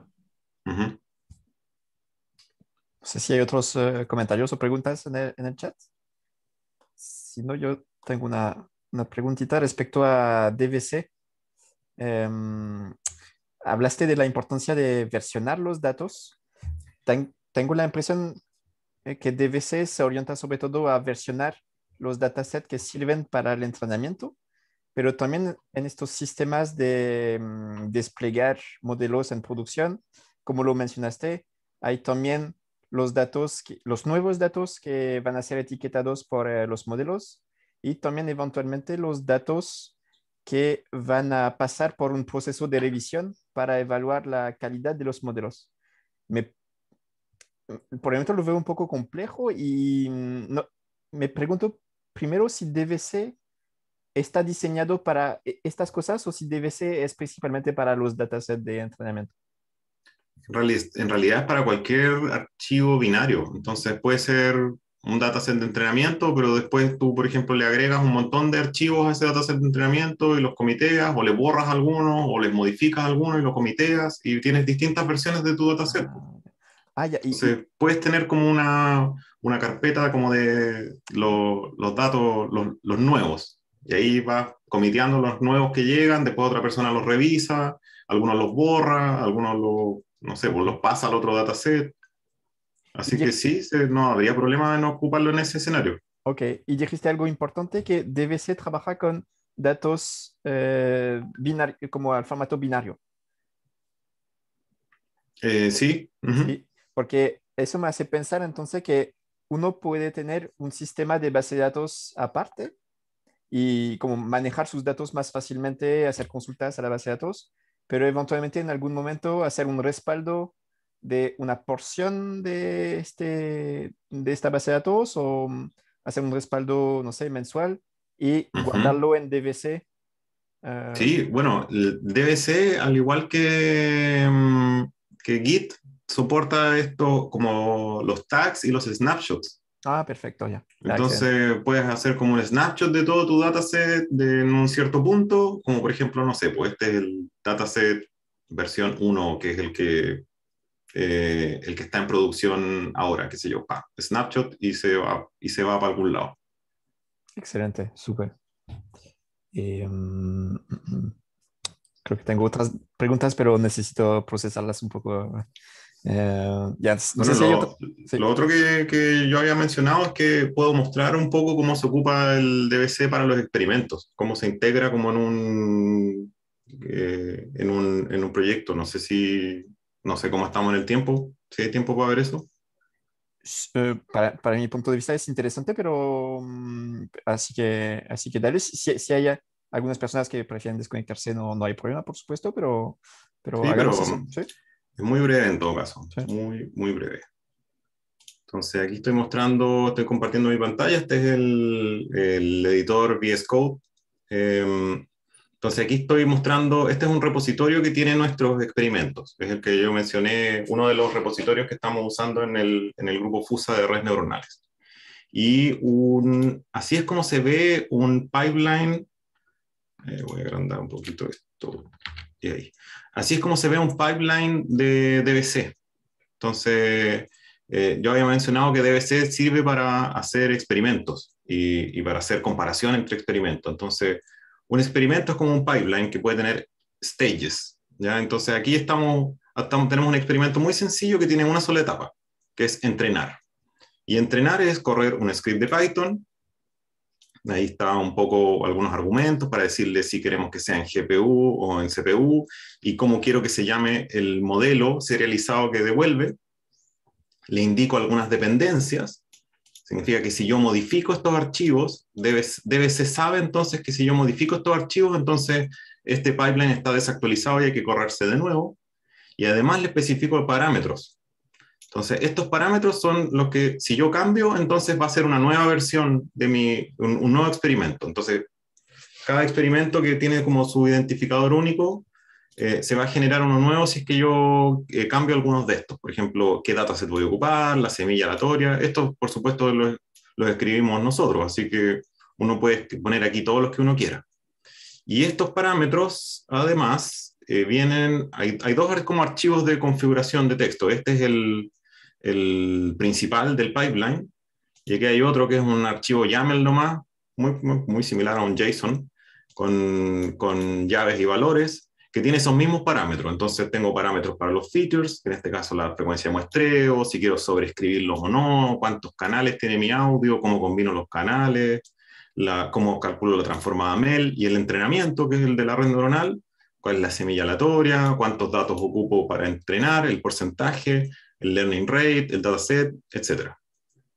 No sé si hay otros eh, comentarios o preguntas en el, chat. Si no, yo tengo una, preguntita respecto a DVC. Em, hablaste de la importancia de versionar los datos. tengo la impresión eh, que DVC se orienta sobre todo a versionar los datasets que sirven para el entrenamiento pero también en estos sistemas de mm, desplegar modelos en producción, como lo mencionaste, hay también los datos, los nuevos datos que van a ser etiquetados por eh, los modelos y también eventualmente los datos que van a pasar por un proceso de revisión para evaluar la calidad de los modelos. Me, mm, por el momento lo veo un poco complejo y mm, me pregunto primero si DVC está diseñado para e, estas cosas o si debe es principalmente para los datasets de entrenamiento? En realidad es para cualquier archivo binario. Entonces puede ser un dataset de entrenamiento, pero después tú, por ejemplo, le agregas un montón de archivos a ese dataset de entrenamiento y los comiteas, o le borras algunos, o les modificas algunos y los comiteas, y tienes distintas versiones de tu dataset. Ah, ah ya, y, puedes tener como una, carpeta como de los datos, los nuevos y ahí va comiteando los nuevos que llegan, después otra persona los revisa, algunos los borra, algunos los, no sé, pues los pasa al otro dataset. Así que sí, no habría problema de no ocuparlo en ese escenario. Ok, y dijiste algo importante que DBC trabaja con datos eh, como al formato binario. Eh, sí. sí. Porque eso me hace pensar entonces que uno puede tener un sistema de base de datos aparte y como manejar sus datos más fácilmente, hacer consultas a la base de datos, pero eventualmente en algún momento hacer un respaldo de una porción de, este, de esta base de datos o mm, hacer un respaldo, no sé, mensual y guardarlo en DVC. Ah, sí, bueno, DVC, al igual que, mm, que Git, soporta esto como los tags y los snapshots. Ah, perfecto, ya. Entonces puedes hacer como un snapshot de todo tu dataset de, en un cierto punto, como por ejemplo, no sé, pues este es el dataset versión 1, que es el que, eh, el que está en producción ahora, qué sé yo, snapshot y se va, y se va para algún lado. Excelente, súper. Eh, mm, mm, mm. creo que tengo otras preguntas, pero necesito procesarlas un poco eh, lo, otro, que, yo había mencionado es que puedo mostrar un poco cómo se ocupa el DBC para los experimentos, cómo se integra como en un, eh, en un, en un proyecto. No sé si, no sé cómo estamos en el tiempo, si hay tiempo para ver eso. Eh, para, para, mi punto de vista es interesante, pero mm, así que, así que dale, si, si hay algunas personas que prefieren desconectarse, no, no hay problema, por supuesto, pero... pero, es muy breve en todo caso, muy, muy breve. Entonces aquí estoy mostrando, estoy compartiendo mi pantalla, este es el, editor VS Code. Em, entonces aquí estoy mostrando, este es un repositorio que tiene nuestros experimentos, es el que yo mencioné, uno de los repositorios que estamos usando en el, en el grupo FUSA de redes neuronales. Y un, así es como se ve un pipeline, eh, voy a agrandar un poquito esto, y ahí. Así es como se ve un pipeline de DBC. Entonces, eh, yo había mencionado que DBC sirve para hacer experimentos y, para hacer comparación entre experimentos. Entonces, un experimento es como un pipeline que puede tener stages. ¿ya? Entonces, aquí estamos, tenemos un experimento muy sencillo que tiene una sola etapa, que es entrenar. Y entrenar es correr un script de Python Ahí está un poco algunos argumentos para decirle si queremos que sea en GPU o en CPU y cómo quiero que se llame el modelo serializado que devuelve. Le indico algunas dependencias. Significa que si yo modifico estos archivos, debe, debe se sabe entonces que si yo modifico estos archivos, entonces este pipeline está desactualizado y hay que correrse de nuevo. Y además le especifico parámetros. Entonces, estos parámetros son los que, si yo cambio, entonces va a ser una nueva versión de mi, un, nuevo experimento. Entonces, cada experimento que tiene como su identificador único, eh, se va a generar uno nuevo si es que yo eh, cambio algunos de estos. Por ejemplo, qué data se puede ocupar, la semilla aleatoria. Esto, por supuesto, los lo escribimos nosotros, así que uno puede poner aquí todos los que uno quiera. Y estos parámetros, además, eh, vienen, hay, hay, dos como archivos de configuración de texto. Este es el, el principal del pipeline, y aquí hay otro que es un archivo YAML nomás, muy, similar a un JSON, con, llaves y valores, que tiene esos mismos parámetros. Entonces tengo parámetros para los features, en este caso la frecuencia de muestreo, si quiero sobreescribirlos o no, cuántos canales tiene mi audio, cómo combino los canales, la, cómo calculo la transformada MEL y el entrenamiento, que es el de la red neuronal, cuál es la semilla aleatoria, cuántos datos ocupo para entrenar, el porcentaje, el learning rate, el dataset, etc.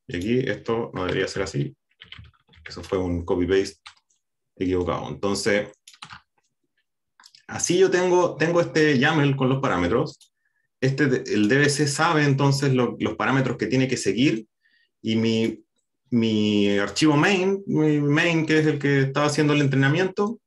Y aquí esto no debería ser así. Eso fue un copy-paste equivocado. Entonces, así yo tengo, tengo este YAML con los parámetros. Este, el DBC sabe entonces los parámetros que tiene que seguir y mi, archivo main, main que es el que estaba haciendo el entrenamiento,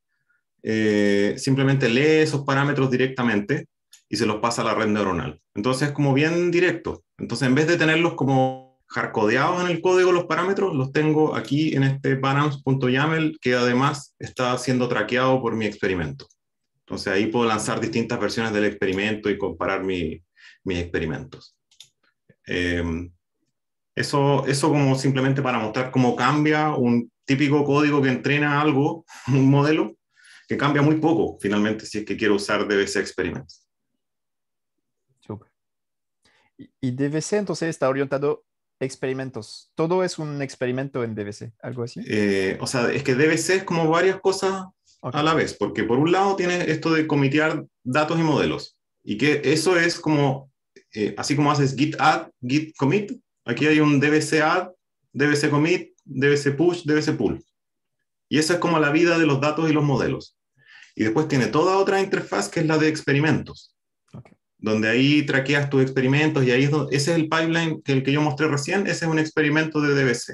eh, simplemente lee esos parámetros directamente y se los pasa a la red neuronal. Entonces es como bien directo. Entonces en vez de tenerlos como jarcodeados en el código los parámetros, los tengo aquí en este params.yaml que además está siendo traqueado por mi experimento. Entonces ahí puedo lanzar distintas versiones del experimento y comparar mi, mis experimentos. Em, eso, eso como simplemente para mostrar cómo cambia un típico código que entrena algo, (laughs) un modelo, que cambia muy poco finalmente si es que quiero usar ese experimento y DVC entonces está orientado experimentos. Todo es un experimento en DVC, algo así. Eh, o sea, es que DVC es como varias cosas a la vez, porque por un lado tiene esto de comitear datos y modelos, y que eso es como, eh, así como haces git add, git commit, aquí hay un DVC add, DVC commit, DVC push, DVC pull. Y esa es como la vida de los datos y los modelos. Y después tiene toda otra interfaz que es la de experimentos, donde ahí traqueas tus experimentos y ahí es donde, ese es el pipeline que el que yo mostré recién, ese es un experimento de DBC,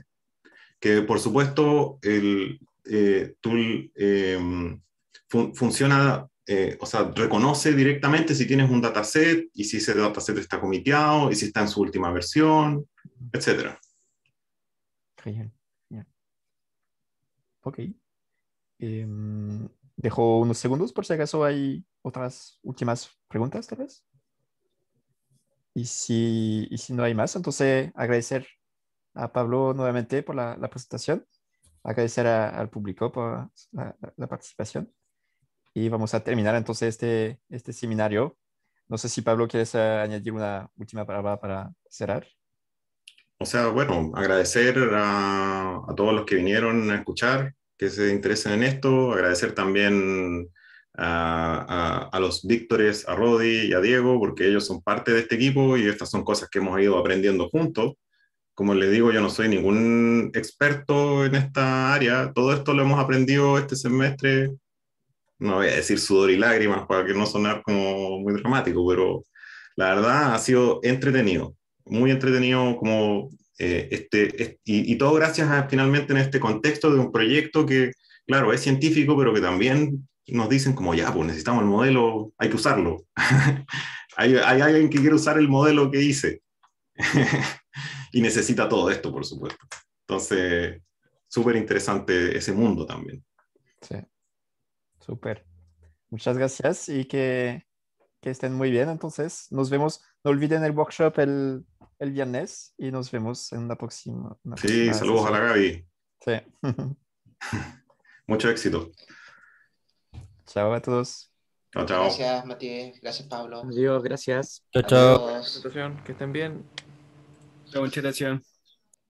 que por supuesto el eh, tool em, funciona, eh, o sea, reconoce directamente si tienes un dataset y si ese dataset está comiteado y si está en su última versión, etc. Genial. Ok. Em, dejo unos segundos por si acaso hay otras últimas preguntas, tal vez. Y si, si no hay más, entonces agradecer a Pablo nuevamente por la, presentación, agradecer al público por la, participación. Y vamos a terminar entonces este, este seminario. No sé si Pablo quieres eh, añadir una última palabra para cerrar. O sea, bueno, agradecer a, a todos los que vinieron a escuchar, que se interesen en esto, agradecer también a, los Víctores, a Rodi y a Diego, porque ellos son parte de este equipo y estas son cosas que hemos ido aprendiendo juntos. Como les digo, yo no soy ningún experto en esta área. Todo esto lo hemos aprendido este semestre. No voy a decir sudor y lágrimas para que no sonar como muy dramático, pero la verdad ha sido entretenido, muy entretenido como eh, este, y, todo gracias finalmente en este contexto de un proyecto que, claro, es científico, pero que también nos dicen como, ya, pues necesitamos el modelo, hay que usarlo. (laughs) hay, alguien que quiere usar el modelo que hice. (laughs) y necesita todo esto, por supuesto. Entonces, súper interesante ese mundo también. Sí, súper. Muchas gracias y que, estén muy bien. Entonces, nos vemos. No olviden el workshop el, el viernes y nos vemos en la próxima. sí, saludos a la Gaby. Sí. (laughs) Mucho éxito. Chao a todos. Chao, chao. Gracias, Matías. Gracias, Pablo. Adiós, gracias. Chao, chao. Que estén bien. Chao, gracias